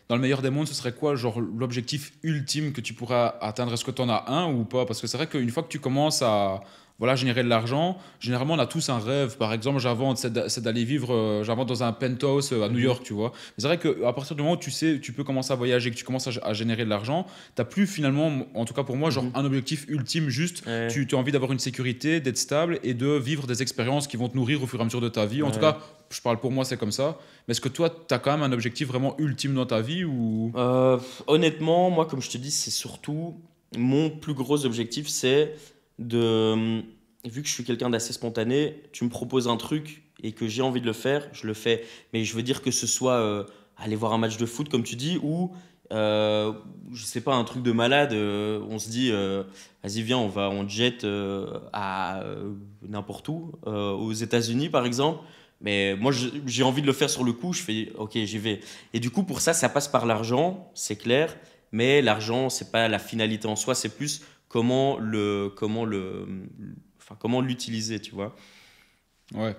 dans le meilleur des mondes, ce serait quoi, genre, l'objectif ultime que tu pourrais atteindre Est-ce que tu en as un ou pas Parce que c'est vrai qu'une fois que tu commences à, voilà, générer de l'argent. Généralement, on a tous un rêve. Par exemple, j'invente c'est d'aller vivre, euh, j'avance dans un penthouse euh, à New mhm. York, tu vois. c'est vrai qu'à partir du moment où tu sais, tu peux commencer à voyager, que tu commences à, générer de l'argent, t'as plus finalement, en tout cas pour moi, genre mhm. un objectif ultime juste. Tu, as envie d'avoir une sécurité, d'être stable et de vivre des expériences qui vont te nourrir au fur et à mesure de ta vie. En tout cas, je parle pour moi, c'est comme ça. Mais est-ce que toi, tu as quand même un objectif vraiment ultime dans ta vie ou euh, Honnêtement, moi, comme je te dis, c'est surtout mon plus gros objectif, c'est de hum, vu que je suis quelqu'un d'assez spontané, tu me proposes un truc et que j'ai envie de le faire, je le fais. Mais je veux dire que ce soit euh, aller voir un match de foot, comme tu dis, ou euh, je sais pas, un truc de malade, euh, on se dit, euh, vas-y, viens, on va, on jette à n'importe où, aux États-Unis par exemple. Mais moi, j'ai envie de le faire sur le coup, je fais, ok, j'y vais. Et du coup, pour ça, ça passe par l'argent, c'est clair. Mais l'argent, c'est pas la finalité en soi, c'est plus comment le comment le enfin comment l'utiliser tu vois euh,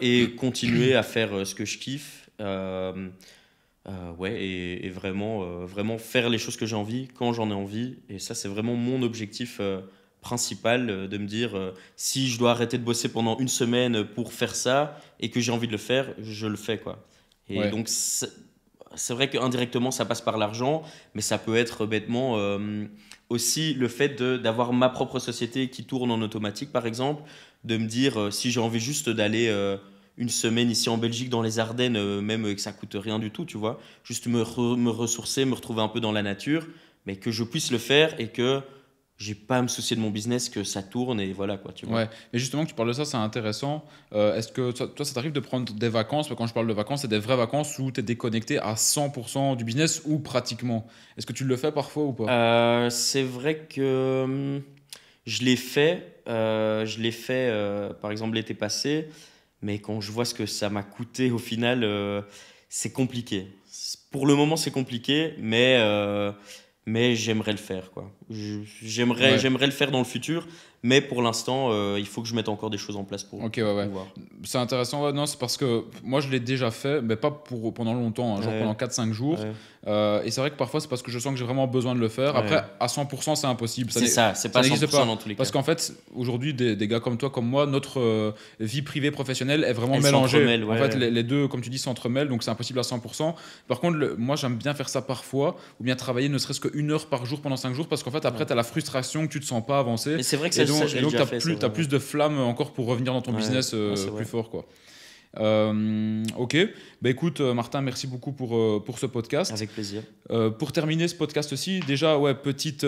et, continuer à faire euh, ce que je kiffe euh, ouais et, vraiment vraiment faire les choses que j'ai envie quand j'en ai envie et ça c'est vraiment mon objectif principal de me dire si je dois arrêter de bosser pendant une semaine pour faire ça et que j'ai envie de le faire je le fais quoi et donc c'est vrai qu'indirectement ça passe par l'argent mais ça peut être bêtement aussi le fait d'avoir ma propre société qui tourne en automatique, par exemple, de me dire euh, si j'ai envie juste d'aller euh, une semaine ici en Belgique, dans les Ardennes, euh, même que ça coûte rien du tout, tu vois, juste me ressourcer, me retrouver un peu dans la nature, mais que je puisse le faire et que j'ai pas à me soucier de mon business que ça tourne et voilà quoi tu vois ouais mais justement que tu parles de ça c'est intéressant euh, est-ce que toi, ça t'arrive de prendre des vacances quand je parle de vacances c'est des vraies vacances où tu es déconnecté à 100% du business ou pratiquement est-ce que tu le fais parfois ou pas euh, c'est vrai que hum, je l'ai fait euh, je l'ai fait par exemple l'été passé mais quand je vois ce que ça m'a coûté au final c'est compliqué pour le moment c'est compliqué mais mais j'aimerais le faire quoi. J'aimerais j'aimerais le faire dans le futur, mais pour l'instant, euh, il faut que je mette encore des choses en place pour. Ok, C'est intéressant, non, c'est parce que moi je l'ai déjà fait, mais pas pour, pendant longtemps, hein, genre pendant 4-5 jours. Euh, et c'est vrai que parfois c'est parce que je sens que j'ai vraiment besoin de le faire. Après, à 100%, c'est impossible. C'est ça, c'est pas 100% dans tous les cas. Parce qu'en fait, aujourd'hui, des, gars comme toi, comme moi, notre euh, vie privée professionnelle est vraiment Elle mélangée. En fait, les, deux, comme tu dis, s'entremêlent, donc c'est impossible à 100%. Par contre, le, moi j'aime bien faire ça parfois, ou bien travailler ne serait-ce qu'une heure par jour pendant 5 jours, parce qu'en fait, après, tu as la frustration que tu te sens pas avancer. c'est vrai que et donc, tu as, plus, plus de flamme encore pour revenir dans ton business euh, plus fort. quoi. Euh, ok, bah écoute euh, Martin, merci beaucoup pour, pour ce podcast. Avec plaisir. pour terminer ce podcast aussi, déjà ouais petite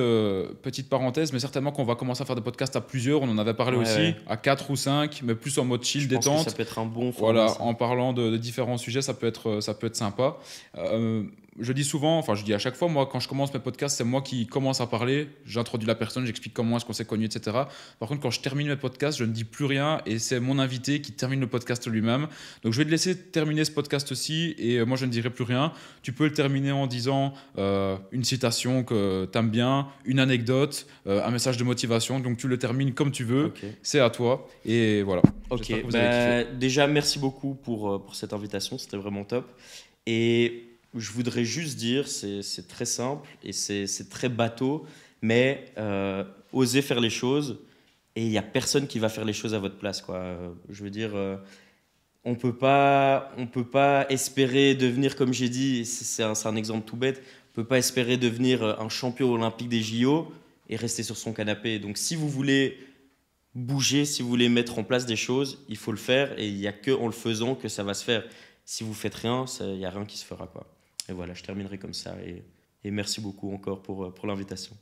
petite parenthèse, mais certainement qu'on va commencer à faire des podcasts à plusieurs. On en avait parlé aussi à 4 ou 5 mais plus en mode chill, Je détente. Pense que ça peut être un bon. Format, voilà, en parlant de, de, différents sujets, ça peut être ça peut être sympa je dis souvent, enfin je dis à chaque fois, moi quand je commence mes podcasts, c'est moi qui commence à parler, j'introduis la personne, j'explique comment est-ce qu'on s'est connu, etc. Par contre, quand je termine mes podcasts, je ne dis plus rien et c'est mon invité qui termine le podcast lui-même. Donc je vais te laisser terminer ce podcast aussi et euh, moi je ne dirai plus rien. Tu peux le terminer en disant euh, une citation que tu aimes bien, une anecdote, euh, un message de motivation. Donc tu le termines comme tu veux, c'est à toi et voilà. Ok, bah, déjà merci beaucoup pour, pour cette invitation, c'était vraiment top. Et je voudrais juste dire, c'est très simple et c'est très bateau, mais euh, osez faire les choses et il n'y a personne qui va faire les choses à votre place. Quoi. Je veux dire, euh, pas, on ne peut pas espérer devenir, comme j'ai dit, c'est un, exemple tout bête, on ne peut pas espérer devenir euh, un champion olympique des JO et rester sur son canapé. Donc si vous voulez bouger, si vous voulez mettre en place des choses, il faut le faire et il n'y a que en le faisant que ça va se faire. Si vous faites rien, il n'y a rien qui se fera. Quoi. Et voilà, je terminerai comme ça. Et, merci beaucoup encore pour, euh, pour l'invitation.